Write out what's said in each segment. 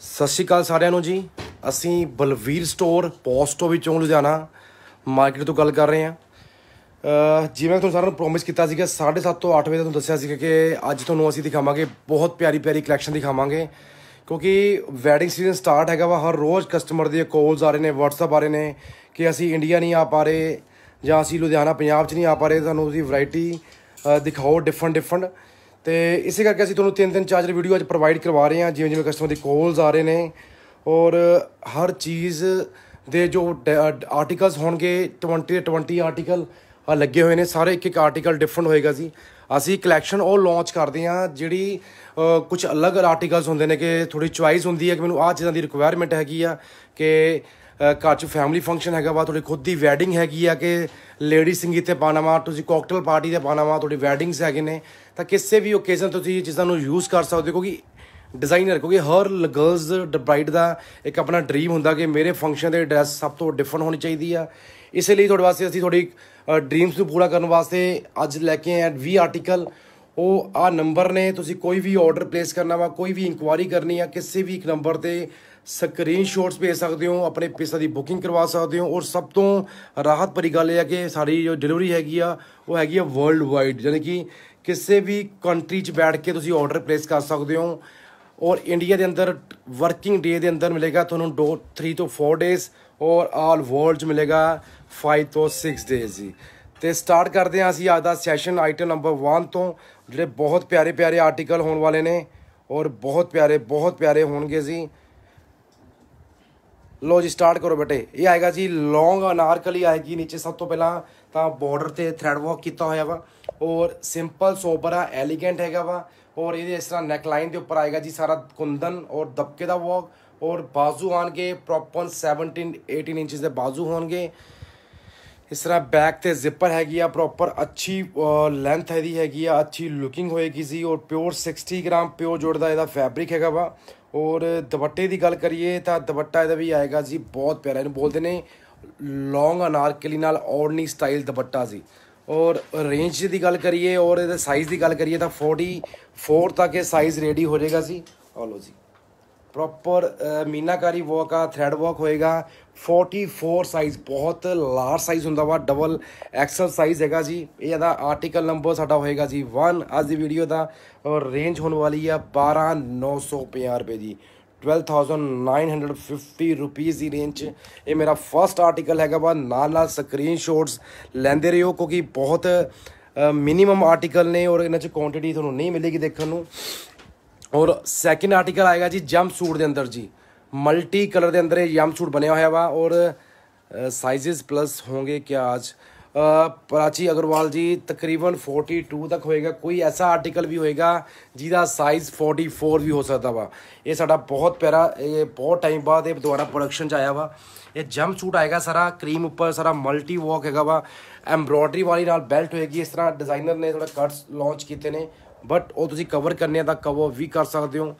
ਸਤਿ ਸ਼੍ਰੀ ਅਕਾਲ ਸਾਰਿਆਂ ਨੂੰ ਜੀ ਅਸੀਂ ਬਲਵੀਰ ਸਟੋਰ ਪੋਸਟੋ ਵਿੱਚੋਂ ਲੁਧਿਆਣਾ ਮਾਰਕੀਟ ਤੋਂ ਗੱਲ ਕਰ ਰਹੇ ਹਾਂ ਜਿਵੇਂ ਤੁਹਾਨੂੰ ਸਾਰਿਆਂ ਨੂੰ ਪ੍ਰੋਮਿਸ ਕੀਤਾ ਸੀਗਾ 7:30 ਤੋਂ 8 ਵਜੇ ਤੁਹਾਨੂੰ ਦੱਸਿਆ ਸੀਗਾ ਕਿ ਅੱਜ ਤੁਹਾਨੂੰ ਅਸੀਂ ਦਿਖਾਵਾਂਗੇ ਬਹੁਤ ਪਿਆਰੀ ਪਿਆਰੀ ਕਲੈਕਸ਼ਨ ਦਿਖਾਵਾਂਗੇ ਕਿਉਂਕਿ ਵੈਡਿੰਗ ਸੀਜ਼ਨ ਸਟਾਰਟ ਹੈਗਾ ਵਾ ਹਰ ਰੋਜ਼ ਕਸਟਮਰ ਦੇ ਕਾਲਸ ਆ ਰਹੇ ਨੇ WhatsApp ਆ ਰਹੇ ਨੇ ਕਿ ਅਸੀਂ ਇੰਡੀਆ ਨਹੀਂ ਆ ਪਾ ਰਹੇ ਜਾਂ ਅਸੀਂ ਲੁਧਿਆਣਾ ਪੰਜਾਬ 'ਚ ਨਹੀਂ ਆ ਪਾ ਰਹੇ ਤੁਹਾਨੂੰ ਅਸੀਂ ਵੈਰਾਈਟੀ ਦਿਖਾਓ ਡਿਫਰੈਂਟ ਡਿਫਰੈਂਟ ਤੇ ਇਸੇ ਕਰਕੇ ਅਸੀਂ ਤੁਹਾਨੂੰ ਤਿੰਨ ਤਿੰਨ ਚਾਰ ਚਾਰ ਵੀਡੀਓ ਅੱਜ ਪ੍ਰੋਵਾਈਡ ਕਰਵਾ ਰਹੇ ਹਾਂ ਜਿਵੇਂ ਜਿਵੇਂ ਕਸਟਮਰ ਦੇ ਕਾਲਸ ਆ ਰਹੇ ਨੇ ਔਰ ਹਰ ਚੀਜ਼ ਦੇ ਜੋ ਆਰਟੀਕਲਸ ਹੋਣਗੇ 20 ਦੇ 20 ਆਰਟੀਕਲ ਆ ਲੱਗੇ ਹੋਏ ਨੇ ਸਾਰੇ ਇੱਕ ਇੱਕ ਆਰਟੀਕਲ ਡਿਫਰੈਂਟ ਹੋਏਗਾ ਜੀ ਅਸੀਂ ਕਲੈਕਸ਼ਨ ਉਹ ਲਾਂਚ ਕਰਦੇ ਹਾਂ ਜਿਹੜੀ ਕੁਝ ਅਲੱਗ ਆਰਟੀਕਲਸ ਹੁੰਦੇ ਨੇ ਕਿ ਥੋੜੀ ਚੁਆਇਸ ਹੁੰਦੀ ਹੈ ਕਿ ਮੈਨੂੰ ਆਹ ਚੀਜ਼ਾਂ ਦੀ ਰਿਕੁਆਇਰਮੈਂਟ ਹੈਗੀ ਆ ਕਿ ਘਰ 'ਚ ਫੈਮਿਲੀ ਫੰਕਸ਼ਨ ਹੈਗਾ ਵਾ ਤੁਹਾਡੀ ਖੁਦ ਦੀ ਵੈਡਿੰਗ ਹੈਗੀ ਆ ਕਿ ਲੇਡੀ ਸੰਗੀਤ ਤੇ ਪਾਣਾ ਵਾ ਤੁਸੀਂ ਕਾਕਟੇਲ ਪਾਰਟੀ ਤੇ ਪਾਣਾ ਵਾ ਤੁਹਾਡੀ ਵੈਡਿੰਗਸ ਹੈਗੇ ਨੇ ਤਾਂ ਕਿਸੇ ਵੀ ਓਕੇਜ਼ਨ ਤੁਸੀਂ ਇਹ ਚੀਜ਼ਾਂ ਨੂੰ ਯੂਜ਼ ਕਰ ਸਕਦੇ ਹੋ ਕਿ ਡਿਜ਼ਾਈਨਰ ਕਿਉਂਕਿ ਹਰ ਗਰਲਸ ਬ੍ਰਾਈਡ ਦਾ ਇੱਕ ਆਪਣਾ ਡ੍ਰੀਮ ਹੁੰਦਾ ਕਿ ਮੇਰੇ ਫੰਕਸ਼ਨ ਦੇ ਡਰੈਸ ਸਭ ਤੋਂ ਡਿਫਰੈਂਟ ਹੋਣੀ ਚਾਹੀਦੀ ਆ ਇਸੇ ਲਈ ਤੁਹਾਡੇ ਵਾਸਤੇ ਅਸੀਂ ਤੁਹਾਡੀ ਡ੍ਰੀਮਸ ਨੂੰ ਪੂਰਾ ਕਰਨ ਵਾਸਤੇ ਅੱਜ ਲੈ ਕੇ ਆਏ ਵੀ ਆਰਟੀਕਲ ਉਹ ਆ ਨੰਬਰ ਨੇ ਤੁਸੀਂ ਕੋਈ ਵੀ ਆਰਡਰ ਪਲੇਸ ਕਰਨਾ ਵਾ ਕੋਈ ਵੀ ਇਨਕੁਆਰੀ ਕਰਨੀ ਆ ਕਿਸੇ ਵੀ ਇੱਕ ਨੰਬਰ ਤੇ ਸਕਰੀਨਸ਼ਾਟਸ ਭੇਜ ਸਕਦੇ ਹੋ ਆਪਣੇ ਪੈਸਾ ਦੀ ਬੁਕਿੰਗ ਕਰਵਾ ਸਕਦੇ ਹੋ ਔਰ ਸਭ ਤੋਂ ਰਾਹਤ ਭਰੀ ਗੱਲ ਇਹ ਹੈ ਕਿ ਸਾਡੀ ਜੋ ਡਿਲੀਵਰੀ ਹੈਗੀ ਆ ਉਹ ਹੈਗੀ ਆ ਵਰਲਡ ਵਾਈਡ ਯਾਨੀ ਕਿ ਕਿਸੇ ਵੀ ਕੰਟਰੀ 'ਚ ਬੈਠ ਕੇ ਤੁਸੀਂ ਆਰਡਰ ਪਲੇਸ ਕਰ ਸਕਦੇ ਹੋ ਔਰ ਇੰਡੀਆ ਦੇ ਅੰਦਰ ਵਰਕਿੰਗ ਡੇ ਦੇ ਅੰਦਰ ਮਿਲੇਗਾ ਤੁਹਾਨੂੰ 3 ਤੋਂ 4 ਡੇਸ ਔਰ ਆਲ ਵਰਲਡ 'ਚ ਮਿਲੇਗਾ 5 ਤੋਂ 6 ਡੇਸ ਜੀ ਤੇ ਸਟਾਰਟ ਕਰਦੇ ਹਾਂ ਅਸੀਂ ਅੱਜ ਦਾ ਸੈਸ਼ਨ ਆਈਟਮ ਨੰਬਰ 1 ਤੋਂ ਜਿਹੜੇ ਬਹੁਤ ਪਿਆਰੇ ਪਿਆਰੇ ਆਰਟੀਕਲ ਹੋਣ ਵਾਲੇ ਨੇ ਔਰ ਬਹੁਤ ਪਿਆਰੇ ਬਹੁਤ ਪਿਆਰੇ ਹੋਣਗੇ ਜੀ ਲੋ ਜੀ ਸਟਾਰਟ ਕਰੋ ਬੇਟੇ ਇਹ ਆਏਗਾ ਜੀ ਲੌਂਗ ਅਨਾਰਕਲੀ ਆਏਗੀ ਨੀਚੇ ਸਭ ਤੋਂ ਪਹਿਲਾਂ ਤਾਂ ਬਾਰਡਰ ਤੇ ਥ੍ਰੈਡ ਵਰਕ ਕੀਤਾ ਹੋਇਆ ਵਾ ਔਰ ਸਿੰਪਲ ਸੋਬਰ ਆ ਐਲੀਗੈਂਟ ਹੈਗਾ ਵਾ ਔਰ ਇਹਦੇ ਇਸ ਤਰ੍ਹਾਂ ਨੈਕ ਲਾਈਨ ਦੇ ਉੱਪਰ ਆਏਗਾ ਜੀ ਸਾਰਾ ਕੁੰਦਨ ਔਰ ਦਬਕੇ ਦਾ ਵਰਕ ਔਰ ਬਾਜ਼ੂ ਆਣਗੇ ਪ੍ਰੋਪਰ 17 18 ਇੰਚਸ ਦੇ ਬਾਜ਼ੂ ਹੋਣਗੇ ਇਸ ਤਰ੍ਹਾਂ ਬੈਕ ਤੇ ਜ਼ਿਪਰ ਹੈਗੀ ਆ ਪ੍ਰੋਪਰ ਅੱਛੀ ਲੈਂਥ ਹੈਦੀ ਹੈਗੀ ਆ ਅੱਛੀ ਲੁਕਿੰਗ ਹੋਏਗੀ ਜੀ ਔਰ ਪਿਓਰ 60 ਗ੍ਰਾਮ ਪਿਓਰ ਜੁੜਦਾ ਇਹਦਾ ਫੈਬਰਿਕ ਹੈਗਾ ਵਾ ਔਰ ਦੁਪੱਟੇ ਦੀ ਗੱਲ ਕਰੀਏ ਤਾਂ ਦੁਪੱਟਾ ਇਹਦਾ ਵੀ ਆਏਗਾ ਜੀ ਬਹੁਤ ਪਿਆਰਾ ਇਹਨੂੰ ਬੋਲਦੇ ਨੇ ਲੌਂਗ ਅਨਾਰਕਲੀ ਨਾਲ ਔਰਨੀ ਸਟਾਈਲ ਦੁਪੱਟਾ ਜੀ ਔਰ ਰੇਂਜ ਦੀ ਗੱਲ ਕਰੀਏ ਔਰ ਇਹਦੇ ਸਾਈਜ਼ ਦੀ ਗੱਲ ਕਰੀਏ ਤਾਂ 44 ਤੱਕ ਇਹ ਸਾਈਜ਼ ਰੈਡੀ ਹੋ ਜਾਏਗਾ ਜੀ ਆ ਲੋ ਜੀ ਪ੍ਰੋਪਰ ਮੀਨਾਕਾਰੀ ਵਰਕ ਆ ਥ੍ਰੈਡ ਵਰਕ ਹੋਏਗਾ 44 ਸਾਈਜ਼ ਬਹੁਤ ਲਾਰਜ ਸਾਈਜ਼ ਹੁੰਦਾ ਵਾ ਡਬਲ ਐਕਸਲ ਸਾਈਜ਼ ਹੈਗਾ ਜੀ ਇਹਦਾ ਆਰਟੀਕਲ ਨੰਬਰ ਸਾਡਾ ਹੋਏਗਾ ਜੀ 1 ਅੱਜ ਦੀ ਵੀਡੀਓ ਦਾ ਔਰ ਰੇਂਜ ਹੋਣ ਵਾਲੀ ਆ 12950 ਰੁਪਏ ਜੀ 12950 ਰੁਪਏ ਦੀ ਰੇਂਜ ਇਹ ਮੇਰਾ ਫਰਸਟ ਆਰਟੀਕਲ ਹੈਗਾ ਵਾ ਨਾਲ ਨਾਲ ਸਕਰੀਨਸ਼ਾਟਸ ਲੈਂਦੇ ਰਹੋ ਕਿਉਂਕਿ ਬਹੁਤ ਮਿਨੀਮਮ ਆਰਟੀਕਲ ਨੇ ਔਰ ਇਹਨਾਂ ਚ ਕੁਆਂਟੀਟੀ ਤੁਹਾਨੂੰ ਨਹੀਂ ਮਿਲੇਗੀ ਦੇਖਣ ਨੂੰ ਔਰ ਸੈਕਿੰਡ ਆਰਟੀਕਲ ਆਏਗਾ ਜੀ ਜੰਪ ਸੂਟ ਦੇ ਅੰਦਰ ਜੀ ਮਲਟੀ ਕਲਰ ਦੇ ਅੰਦਰ ਇਹ ਜੰਪ ਸੂਟ ਬਣਿਆ ਹੋਇਆ ਵਾ ਔਰ ਸਾਈਜ਼ਸ ਪਲੱਸ ਹੋਣਗੇ ਕਿ ਅੱਜ ਪ੍ਰਾਚੀ ਅਗਰਵਾਲ ਜੀ ਤਕਰੀਬਨ 42 ਤੱਕ ਹੋਏਗਾ ਕੋਈ ਐਸਾ ਆਰਟੀਕਲ ਵੀ ਹੋਏਗਾ ਜਿਹਦਾ ਸਾਈਜ਼ 44 ਵੀ ਹੋ ਸਕਦਾ ਵਾ ਇਹ ਸਾਡਾ ਬਹੁਤ ਪਿਆਰਾ ਇਹ ਬਹੁਤ ਟਾਈਮ ਬਾਅਦ ਇਹ ਦੁਬਾਰਾ ਪ੍ਰੋਡਕਸ਼ਨ ਚ ਆਇਆ ਵਾ ਇਹ ਜੰਪ ਸੂਟ ਆਏਗਾ ਸਾਰਾ ਕਰੀਮ ਉੱਪਰ ਸਾਰਾ ਮਲਟੀ ਵਰਕ ਹੈਗਾ ਵਾ ਐਮਬ੍ਰੋਇਡਰੀ ਵਾਲੀ ਨਾਲ ਬੈਲਟ ਹੋਏਗੀ ਇਸ ਤਰ੍ਹਾਂ ਡਿਜ਼ਾਈਨਰ ਨੇ ਥੋੜਾ ਕਟਸ ਲਾਂਚ ਕੀਤੇ ਨੇ ਬਟ ਉਹ ਤੁਸੀਂ ਕਵਰ ਕਰਨੇ ਆ ਤਾਂ ਕਵਰ ਵੀ ਕਰ ਸਕਦੇ ਹੋ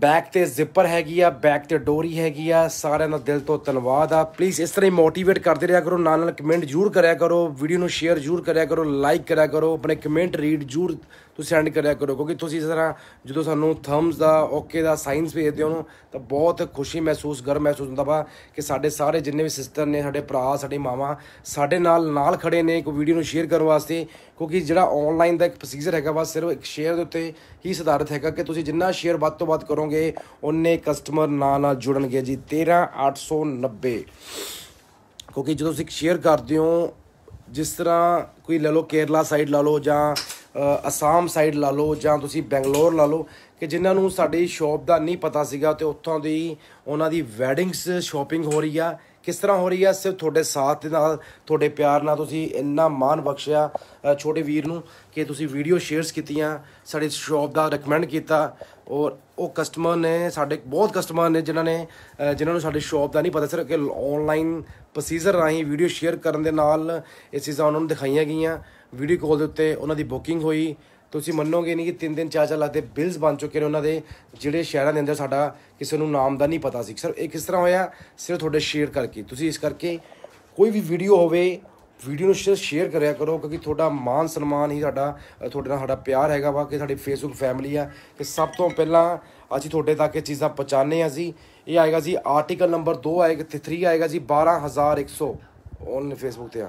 ਬੈਕ ਤੇ ਜ਼ਿੱਪਰ ਹੈਗੀ ਆ ਬੈਕ ਤੇ ਡੋਰੀ ਹੈਗੀ ਆ ਸਾਰਿਆਂ ਦਾ ਦਿਲ ਤੋਂ ਧੰਨਵਾਦ ਆ ਪਲੀਜ਼ ਇਸ ਤਰ੍ਹਾਂ ਹੀ ਮੋਟੀਵੇਟ ਕਰਦੇ ਰਿਹਾ ਕਰੋ ਨਾਲ ਨਾਲ ਕਮੈਂਟ ਜ਼ਰੂਰ ਕਰਿਆ ਕਰੋ ਵੀਡੀਓ ਨੂੰ ਸ਼ੇਅਰ ਜ਼ਰੂਰ ਕਰਿਆ ਕਰੋ ਲਾਈਕ ਕਰਿਆ ਕਰੋ ਆਪਣੇ ਕਮੈਂਟ ਰੀਡ ਜ਼ਰੂਰ ਤੁਸੀਂ ਸੈਂਡ ਕਰਿਆ ਕਰੋ ਕਿਉਂਕਿ ਤੁਸੀਂ ਇਸ ਤਰ੍ਹਾਂ ਜਦੋਂ ਸਾਨੂੰ ਥੰਬਸ ਦਾ ਓਕੇ ਦਾ ਸਾਈਨਸ ਭੇਜਦੇ ਹੋ ਨੂੰ ਤਾਂ ਬਹੁਤ ਖੁਸ਼ੀ ਮਹਿਸੂਸ ਗਰ ਮਹਿਸੂਸ ਹੁੰਦਾ ਵਾ ਕਿ ਸਾਡੇ ਸਾਰੇ ਜਿੰਨੇ ਵੀ ਸਿਸਟਰ ਨੇ ਸਾਡੇ ਭਰਾ ਸਾਡੇ ਮਾਵਾ ਸਾਡੇ ਨਾਲ ਨਾਲ ਖੜੇ ਨੇ ਇੱਕ ਵੀਡੀਓ ਨੂੰ ਸ਼ੇਅਰ ਕਰਨ ਵਾਸਤੇ ਕਿਉਂਕਿ ਜਿਹੜਾ ਆਨਲਾਈਨ ਦਾ ਇੱਕ ਪ੍ਰੋਸੀਜਰ ਹੈਗਾ ਵਾ ਸਿਰਫ ਇੱਕ ਸ਼ੇਅਰ ਦੇ ਉੱਤੇ ਹੀ ਸਧਾਰਤ ਹੈਗਾ ਕਿ ਤੁਸੀਂ ਜਿੰਨਾ ਸ਼ੇਅਰ ਵੱਧ ਤੋਂ ਵੱਧ ਕਰੋ ਕਰੋਗੇ ਉਹਨੇ ਕਸਟਮਰ ਨਾਲ ਨਾਲ ਜੁੜਨਗੇ ਜੀ 13890 ਕਿਉਂਕਿ ਜਦੋਂ ਤੁਸੀਂ ਸ਼ੇਅਰ ਕਰਦੇ ਹੋ ਜਿਸ ਤਰ੍ਹਾਂ ਕੋਈ ਲੈ ਲਓ ਕੇਰਲਾ ਸਾਈਡ ਲਾ ਲਓ ਜਾਂ ਅਸਾਮ ਸਾਈਡ ਲਾ ਲਓ ਜਾਂ ਤੁਸੀਂ ਬੈਂਗਲੌਰ ਲਾ ਲਓ ਕਿ ਜਿਨ੍ਹਾਂ ਨੂੰ ਸਾਡੀ ਸ਼ਾਪ ਦਾ ਨਹੀਂ ਪਤਾ ਸੀਗਾ ਤੇ ਉੱਥੋਂ ਦੀ ਉਹਨਾਂ ਦੀ ਵੈਡਿੰਗਸ ਸ਼ਾਪਿੰਗ ਹੋ ਰਹੀ ਆ ਕਿਸ ਤਰ੍ਹਾਂ ਹੋ ਰਹੀ ਆ ਸਿਰ ਤੁਹਾਡੇ ਸਾਥ ਦੇ ਨਾਲ ਤੁਹਾਡੇ ਪਿਆਰ ਨਾਲ ਤੁਸੀਂ ਇੰਨਾ ਮਾਣ ਬਖਸ਼ਿਆ ਛੋਟੇ ਵੀਰ ਨੂੰ ਕਿ ਤੁਸੀਂ ਵੀਡੀਓ ਸ਼ੇਅਰਸ ਕੀਤੀਆਂ ਸਾਡੇ ਸ਼ਾਪ ਦਾ ਰეკਮੈਂਡ ਕੀਤਾ ਔਰ ਉਹ ਕਸਟਮਰ ਨੇ ਸਾਡੇ ਬਹੁਤ ਕਸਟਮਰ ਨੇ ਜਿਨ੍ਹਾਂ ਨੇ ਜਿਨ੍ਹਾਂ ਨੂੰ ਸਾਡੇ ਸ਼ਾਪ ਦਾ ਨਹੀਂ ਪਤਾ ਸਿਰ ਕਿ ਆਨਲਾਈਨ ਪ੍ਰੋਸੀਜਰ ਰਾਹੀਂ ਵੀਡੀਓ ਸ਼ੇਅਰ ਕਰਨ ਦੇ ਨਾਲ ਇਹ ਚੀਜ਼ਾਂ ਉਹਨਾਂ ਨੂੰ ਦਿਖਾਈਆਂ ਗਈਆਂ ਵੀਡੀਓ ਕਾਲ ਦੇ ਉੱਤੇ ਉਹਨਾਂ ਦੀ ਬੁਕਿੰਗ ਹੋਈ ਤੁਸੀਂ ਮੰਨੋਗੇ ਨਹੀਂ ਕਿ 3 ਦਿਨ ਚਾਚਾ 4 ਬਿਲਸ ਬਣ ਚੁੱਕੇ ਨੇ ਉਹਨਾਂ ਦੇ ਜਿਹੜੇ ਸ਼ਹਿਰਾਂ ਦੇ ਅੰਦਰ ਸਾਡਾ ਕਿਸੇ ਨੂੰ ਨਾਮ ਦਾ ਨਹੀਂ ਪਤਾ ਸੀ ਸਰ ਇਹ ਕਿਸ ਤਰ੍ਹਾਂ ਹੋਇਆ ਸਿਰਫ ਤੁਹਾਡੇ ਸ਼ੇਅਰ ਕਰਕੇ ਤੁਸੀਂ ਇਸ ਕਰਕੇ ਕੋਈ ਵੀ ਵੀਡੀਓ ਹੋਵੇ ਵੀਡੀਓ ਨੂੰ ਸ਼ੇਅਰ ਕਰਿਆ ਕਰੋ ਕਿਉਂਕਿ ਤੁਹਾਡਾ ਮਾਨ ਸਨਮਾਨ ਹੀ ਸਾਡਾ ਤੁਹਾਡੇ ਨਾਲ ਸਾਡਾ ਪਿਆਰ ਹੈਗਾ ਵਾ ਕਿ ਸਾਡੀ ਫੇਸਬੁੱਕ ਫੈਮਿਲੀ ਆ ਕਿ ਸਭ ਤੋਂ ਪਹਿਲਾਂ ਅਸੀਂ ਤੁਹਾਡੇ ਤੱਕ ਇਹ ਚੀਜ਼ਾਂ ਪਹੁੰਚਾਣੇ ਆ ਜੀ ਇਹ ਆਏਗਾ ਜੀ ਆਰਟੀਕਲ ਨੰਬਰ 2 ਆਏਗਾ 3 ਆਏਗਾ ਜੀ 12100 ਔਨ ਫੇਸਬੁੱਕ ਤੇ ਆ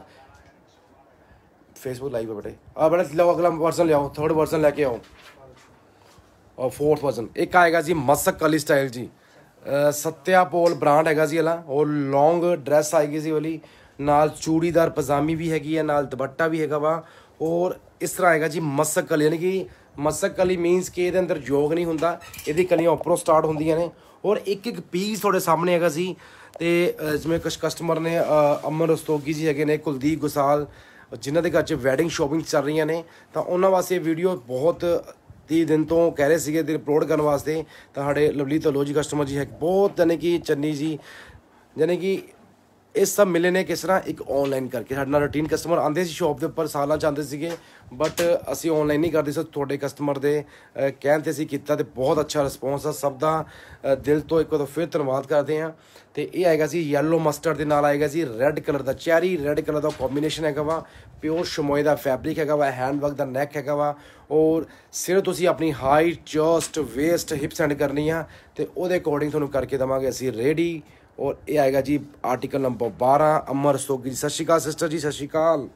ਫੇਸਬੁੱਕ ਲਾਈਵ है बेटे और बेटा ਅਗਲਾ अगला वर्जन ले ਥਰਡ थर्ड ਲੈ ਕੇ आओ ਔਰ ਫੋਰਥ ਵਰਜ਼ਨ ਇੱਕ ਆਏਗਾ ਜੀ ਮਸਕ ਕਲੀ ਸਟਾਈਲ ਜੀ ਸਤਿਆਪੋਲ ਬ੍ਰਾਂਡ ਹੈਗਾ ਜੀ ਹਲਾ ਉਹ ਲੌਂਗ ਡਰੈਸ ਆਏਗੀ ਜੀ ਵਾਲੀ ਨਾਲ ਚੂੜੀਦਾਰ ਪਜਾਮੀ ਵੀ ਹੈਗੀ ਹੈ ਨਾਲ ਦੁਪੱਟਾ ਵੀ ਹੈਗਾ ਵਾ ਔਰ ਇਸ ਤਰ੍ਹਾਂ ਆਏਗਾ ਜੀ ਮਸਕ ਕਲੀ ਯਾਨੀ ਕਿ ਮਸਕ ਕਲੀ ਮੀਨਸ ਕਿ ਇਹਦੇ ਅੰਦਰ ਯੋਗ ਨਹੀਂ ਹੁੰਦਾ ਇਹਦੀ ਕਲੀਆਂ ਉੱਪਰੋਂ ਸਟਾਰਟ ਹੁੰਦੀਆਂ ਨੇ ਔਰ ਇੱਕ ਇੱਕ ਪੀਸ ਤੁਹਾਡੇ ਸਾਹਮਣੇ ਹੈਗਾ ਜੀ ਤੇ ਜਿਵੇਂ ਕੁਝ ਕਸਟਮਰ ਨੇ ਅਮਨ ਰਸਤੋਗੀ ਜੀ ਹੈਗੇ ਨੇ ਕੁਲਦੀਪ ਗੁਸਾਲ ਜਿਨ੍ਹਾਂ ਦੇ ਘਰ 'ਚ ਵੈਡਿੰਗ ਸ਼ੋਪਿੰਗ ਚੱਲ ਰਹੀਆਂ ਨੇ ਤਾਂ ਉਹਨਾਂ ਵਾਸਤੇ ਇਹ ਵੀਡੀਓ ਬਹੁਤ 30 ਦਿਨ ਤੋਂ ਕਹਿ ਰਹੇ ਸੀਗੇ ਤੇ ਅਪਲੋਡ ਕਰਨ ਵਾਸਤੇ ਤਾਂ ਸਾਡੇ ਲਵਲੀ ਤੋਂ ਲੋਜੀ ਕਸਟਮਰ ਜੀ ਹੈ ਬਹੁਤ ਯਾਨੀ ਕਿ ਚੰਨੀ ਜੀ ਯਾਨੀ ਕਿ ਇਹ ਸਭ ਮਿਲੇ ਨੇ ਕਿਸ ਤਰ੍ਹਾਂ ਇੱਕ ਆਨਲਾਈਨ ਕਰਕੇ ਸਾਡੇ ਨਾਲ ਰੂਟੀਨ ਕਸਟਮਰ ਆਉਂਦੇ ਸੀ ਸ਼ਾਪ ਦੇ ਉੱਪਰ ਸਾਲਾਂ ਚਾਹੁੰਦੇ ਸੀਗੇ ਬਟ ਅਸੀਂ ਆਨਲਾਈਨ ਨਹੀਂ ਕਰਦੇ ਸੀ ਤੁਹਾਡੇ ਕਸਟਮਰ ਦੇ ਕਹਿਣ ਤੇ ਅਸੀਂ ਕੀਤਾ ਤੇ ਬਹੁਤ ਅੱਛਾ ਰਿਸਪੌਂਸ ਆ ਸਭ ਦਾ ਦਿਲ ਤੋਂ ਇੱਕ ਵਾਰ ਫਿਰ ਧੰਨਵਾਦ ਕਰਦੇ ਆ ਤੇ ਇਹ ਆਏਗਾ ਸੀ ਯੈਲੋ ਮਸਟਰਡ ਦੇ ਨਾਲ ਆਏਗਾ ਸੀ ਰੈੱਡ ਕਲਰ ਦਾ ਚੈਰੀ ਰੈੱਡ ਕਲਰ ਦਾ ਕੰਬੀਨੇਸ਼ਨ ਹੈਗਾ ਵਾ ਪਿਓਰ ਸ਼ਮੋਏ ਦਾ ਫੈਬਰਿਕ ਹੈਗਾ ਵਾ ਹੈਂਡ ਵਰਕ ਦਾ ਨੈਕ ਹੈਗਾ ਵਾ ਔਰ ਸਿਰ ਤੁਸੀਂ ਆਪਣੀ height chest waist hips and ਕਰਨੀ ਆ ਤੇ ਉਹਦੇ ਅਕੋਰਡਿੰਗ ਤੁਹਾਨੂੰ ਕਰਕੇ ਦਵਾਂਗੇ ਅਸੀਂ ਰੈਡੀ ਔਰ ਇਹ ਆਏਗਾ ਜੀ ਆਰਟੀਕਲ ਨੰਬਰ 12 ਅਮਰ ਸੋਗੀ ਜੀ ਸਤਿ ਸ਼੍ਰੀ ਅਕਾਲ ਸਿਸਟਰ ਜੀ ਸਤਿ ਸ਼੍ਰੀ ਅਕਾਲ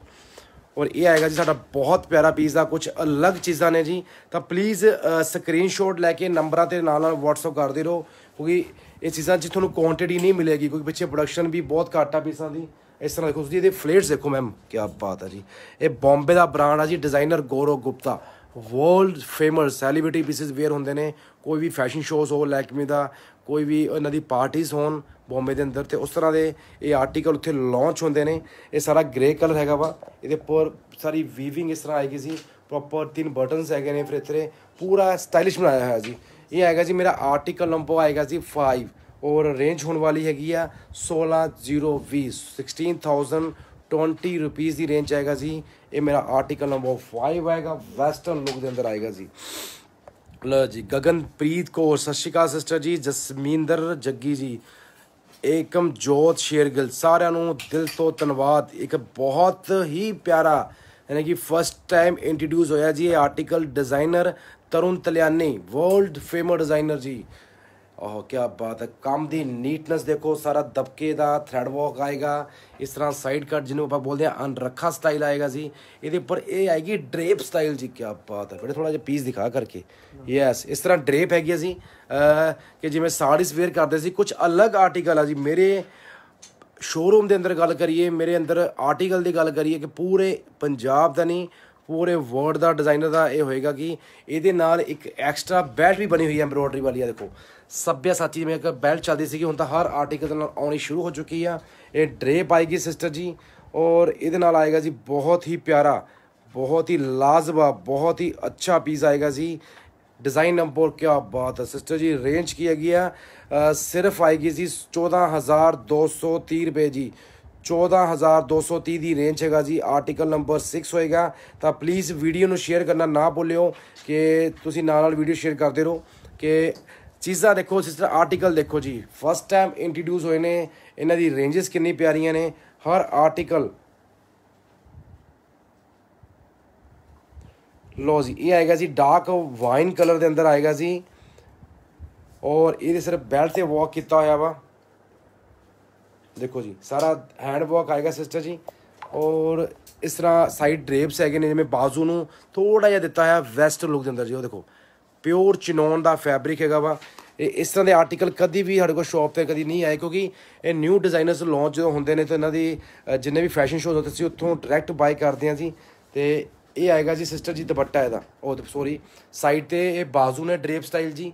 ਔਰ ਇਹ ਆਏਗਾ ਜੀ ਸਾਡਾ ਬਹੁਤ ਪਿਆਰਾ ਪੀਸ ਦਾ ਕੁਝ ਅਲੱਗ ਚੀਜ਼ਾਂ ਨੇ ਜੀ ਤਾਂ ਪਲੀਜ਼ ਸਕਰੀਨਸ਼ਾਟ ਲੈ ਕੇ ਨੰਬਰਾਂ ਤੇ ਨਾਲ ਨਾਲ WhatsApp ਕਰਦੇ ਰਹੋ ਕਿਉਂਕਿ ਇਹ ਚੀਜ਼ਾਂ ਜੀ ਤੁਹਾਨੂੰ ਕੁਆਂਟੀਟੀ ਨਹੀਂ ਮਿਲੇਗੀ ਕਿਉਂਕਿ ਪਿੱਛੇ ਪ੍ਰੋਡਕਸ਼ਨ ਵੀ ਬਹੁਤ ਘੱਟ ਆ ਪੀਸਾਂ ਦੀ ਇਸ ਤਰ੍ਹਾਂ ਦੇਖੋ ਤੁਸੀਂ ਇਹਦੇ ਫਲੇਟਸ ਦੇਖੋ ਮੈਮ ਕੀ ਬਾਤ ਹੈ ਜੀ ਇਹ ਬੰਬੇ ਦਾ ਬ੍ਰਾਂਡ ਆ ਜੀ designer Gaurav Gupta world famous celebrity pieces wear ਹੁੰਦੇ ਨੇ ਕੋਈ ਵੀ ਫੈਸ਼ਨ ਸ਼ੋਅਸ ਹੋ ਲੈਕਮੀ ਦਾ ਕੋਈ ਵੀ ਉਹਨਾਂ ਦੀ ਪਾਰਟੀਆਂ ਹੋਣ ਬੰਬੇ ਦੇ ਅੰਦਰ ਤੇ ਉਸ ਤਰ੍ਹਾਂ ਦੇ ਇਹ ਆਰਟੀਕਲ ਉੱਥੇ ਲਾਂਚ ਹੁੰਦੇ ਨੇ ਇਹ ਸਾਰਾ ਗ੍ਰੇ ਕਲਰ ਹੈਗਾ ਵਾ ਇਹਦੇ ਪਰ ਸਾਰੀ ਵੀਵਿੰਗ ਇਸ ਤਰ੍ਹਾਂ ਆਏਗੀ ਸੀ ਪ੍ਰੋਪਰ ਤਿੰਨ ਬਟਨਸ ਹੈਗੇ ਨੇ ਫਿਰ ਇਥੇ ਪੂਰਾ ਸਟਾਈਲਿਸ਼ ਬਣਾਇਆ ਹੋਇਆ ਜੀ ਇਹ ਆਏਗਾ ਜੀ ਮੇਰਾ ਆਰਟੀਕਲ ਨੰਬਰ ਆਏਗਾ ਜੀ 5 ਔਰ ਰੇਂਜ ਹੋਣ ਵਾਲੀ ਹੈਗੀ ਆ 16020 16020 ਰੁਪਏ ਦੀ ਰੇਂਜ ਆਏਗਾ ਜੀ ਇਹ ਮੇਰਾ ਆਰਟੀਕਲ ਨੰਬਰ 5 ਆਏਗਾ ਵੈਸਟਰਨ ਲੁੱਕ ਦੇ ਅੰਦਰ ਆਏਗਾ ਜੀ ਲੋ ਜੀ ਗਗਨਪ੍ਰੀਤ ਕੋ ਸਸ਼ਿਕਾ ਸਿਸਟਰ ਜੀ ਜਸਮੀਂਦਰ ਜੱਗੀ ਜੀ ਏਕਮ ਜੋਤ ਸ਼ੇਰਗਿਲ ਸਾਰਿਆਂ ਨੂੰ ਦਿਲ ਤੋਂ ਧੰਨਵਾਦ ਇੱਕ ਬਹੁਤ ਹੀ ਪਿਆਰਾ ਯਾਨੀ ਕਿ ਫਸਟ ਟਾਈਮ ਇੰਟਰੋਡਿਊਸ ਹੋਇਆ ਜੀ ਇਹ article designer Tarun Tahiliani world famous designer ਜੀ ਉਹ ਕੀ ਬਾਤ ਹੈ ਕੰਮ ਦੀ ਨੀਟਨੈਸ ਦੇਖੋ ਸਾਰਾ ਦਬਕੇ ਦਾ ਥ੍ਰੈਡ ਵਾਕ ਆਏਗਾ ਇਸ ਤਰ੍ਹਾਂ ਸਾਈਡ ਕੱਟ ਜਿਹਨੂੰ ਆਪਾਂ ਬੋਲਦੇ ਆ ਅਨਰਖਾ ਸਟਾਈਲ ਆਏਗਾ ਜੀ ਇਹਦੇ ਉੱਪਰ ਇਹ ਆਏਗੀ ਡ੍ਰੇਪ ਸਟਾਈਲ ਜੀ ਕੀ ਬਾਤ ਹੈ ਬੜੇ ਥੋੜਾ ਜਿਹਾ ਪੀਸ ਦਿਖਾ ਕਰਕੇ ਯੈਸ ਇਸ ਤਰ੍ਹਾਂ ਡ੍ਰੇਪ ਹੈਗੀ ਜੀ ਕਿ ਜਿਵੇਂ ਸਾੜੀਸ ਵੇਅਰ ਕਰਦੇ ਸੀ ਕੁਝ ਅਲੱਗ ਆਰਟੀਕਲ ਆ ਜੀ ਮੇਰੇ ਸ਼ੋਰੂਮ ਦੇ ਅੰਦਰ ਗੱਲ ਕਰੀਏ ਮੇਰੇ ਅੰਦਰ ਆਰਟੀਕਲ ਦੀ ਗੱਲ ਕਰੀਏ ਕਿ ਪੂਰੇ ਪੰਜਾਬ ਦਾ ਨਹੀਂ ਪੂਰੇ ਵਰਡ ਦਾ ਡਿਜ਼ਾਈਨਰ ਦਾ ਇਹ ਹੋਏਗਾ ਕਿ ਇਹਦੇ ਨਾਲ ਇੱਕ ਐਕਸਟਰਾ ਬੈਲਟ ਵੀ ਬਣੀ ਹੋਈ ਹੈ ਐਮਬ੍ਰੋਇਡਰੀ ਵਾਲੀ ਆ ਦੇਖੋ ਸੱਭਿਆ ਸਾਚੀ ਜਿਵੇਂ ਇੱਕ ਬੈਲਟ ਚੱਲਦੀ ਸੀਗੀ ਹੁਣ ਤਾਂ ਹਰ ਆਰਟੀਕਲ ਦੇ ਨਾਲ ਆਉਣੀ ਸ਼ੁਰੂ ਹੋ ਚੁੱਕੀ ਆ ਇਹ ਡਰੇਪ ਆਏਗੀ ਸਿਸਟਰ ਜੀ ਔਰ ਇਹਦੇ ਨਾਲ ਆਏਗਾ ਜੀ ਬਹੁਤ ਹੀ ਪਿਆਰਾ ਬਹੁਤ ਹੀ ਲਾਜ਼ਵਾ ਬਹੁਤ ਹੀ ਅੱਛਾ ਪੀਸ ਆਏਗਾ ਜੀ ਡਿਜ਼ਾਈਨ ਨੰਬਰ ਕੀ ਬਾਤ ਹੈ ਸਿਸਟਰ ਜੀ ਰੇਂਜ ਕੀ ਹੈਗੀ ਆ ਸਿਰਫ ਆਏਗੀ ਜੀ 14230 ਰੁਪਏ ਜੀ 14230 ਦੀ ਰੇਂਜ ਹੈਗਾ ਜੀ ਆਰਟੀਕਲ ਨੰਬਰ 6 ਹੋਏਗਾ ਤਾਂ ਪਲੀਜ਼ ਵੀਡੀਓ ਨੂੰ ਸ਼ੇਅਰ ਕਰਨਾ ਨਾ ਭੁੱਲਿਓ ਕਿ ਤੁਸੀਂ ਨਾਲ ਨਾਲ ਵੀਡੀਓ ਸ਼ੇਅਰ ਕਰਦੇ ਰਹੋ ਕਿ ਚੀਜ਼ਾਂ ਦੇਖੋ ਸਿਸਟਰ ਆਰਟੀਕਲ ਦੇਖੋ ਜੀ ਫਸਟ ਟਾਈਮ ਇੰਟਰੋਡਿਊਸ ਹੋਏ ਨੇ ਇਹਨਾਂ ਦੀ ਰੇਂਜਸ ਕਿੰਨੀ ਪਿਆਰੀਆਂ ਨੇ ਹਰ ਆਰਟੀਕਲ ਲੋ ਜੀ ਇਹ ਆਏਗਾ ਜੀ ਡਾਰਕ ਵਾਈਨ ਕਲਰ ਦੇ ਅੰਦਰ ਆਏਗਾ ਜੀ ਔਰ ਇਹਦੇ ਸਿਰ ਬੈਲਟ ਤੇ ਵਾਕ ਕੀਤਾ ਹੋਇਆ ਵਾ ਦੇਖੋ ਜੀ ਸਾਰਾ ਹੈਂਡ ਵਰਕ ਆਏਗਾ ਸਿਸਟਰ ਜੀ ਔਰ ਇਸ ਤਰ੍ਹਾਂ ਸਾਈਡ ਡ੍ਰੇਪਸ ਹੈਗੇ ਨੇ ਜਿਵੇਂ ਬਾਜ਼ੂ ਨੂੰ ਥੋੜਾ ਜਿਹਾ ਦਿੱਤਾ ਹੋਇਆ ਵੈਸਟ ਲੁੱਕ ਦੇ ਅੰਦਰ ਜੀ ਉਹ ਦੇਖੋ ਪਿਓਰ ਚਿਨੋਨ ਦਾ ਫੈਬਰਿਕ ਹੈਗਾ ਵਾ ਇਹ ਇਸ ਤਰ੍ਹਾਂ ਦੇ ਆਰਟੀਕਲ ਕਦੀ ਵੀ ਸਾਡੇ ਕੋਲ ਸ਼ਾਪ ਤੇ ਕਦੀ ਨਹੀਂ ਆਏ ਕਿਉਂਕਿ ਇਹ ਨਿਊ ਡਿਜ਼ਾਈਨਰਸ ਲਾਂਚ ਜਦੋਂ ਹੁੰਦੇ ਨੇ ਤਾਂ ਇਹਨਾਂ ਦੀ ਜਿੰਨੇ ਵੀ ਫੈਸ਼ਨ ਸ਼ੋਅ ਹੁੰਦੇ ਸੀ ਉੱਥੋਂ ਡਾਇਰੈਕਟ ਬਾਈ ਕਰਦੇ ਆ ਜੀ ਤੇ ਇਹ ਆਏਗਾ ਜੀ ਸਿਸਟਰ ਜੀ ਦੁਪੱਟਾ ਇਹਦਾ ਉਹ ਸੌਰੀ ਸਾਈਡ ਤੇ ਇਹ ਬਾਜ਼ੂ ਨੇ ਡ੍ਰੇਪ ਸਟਾਈਲ ਜੀ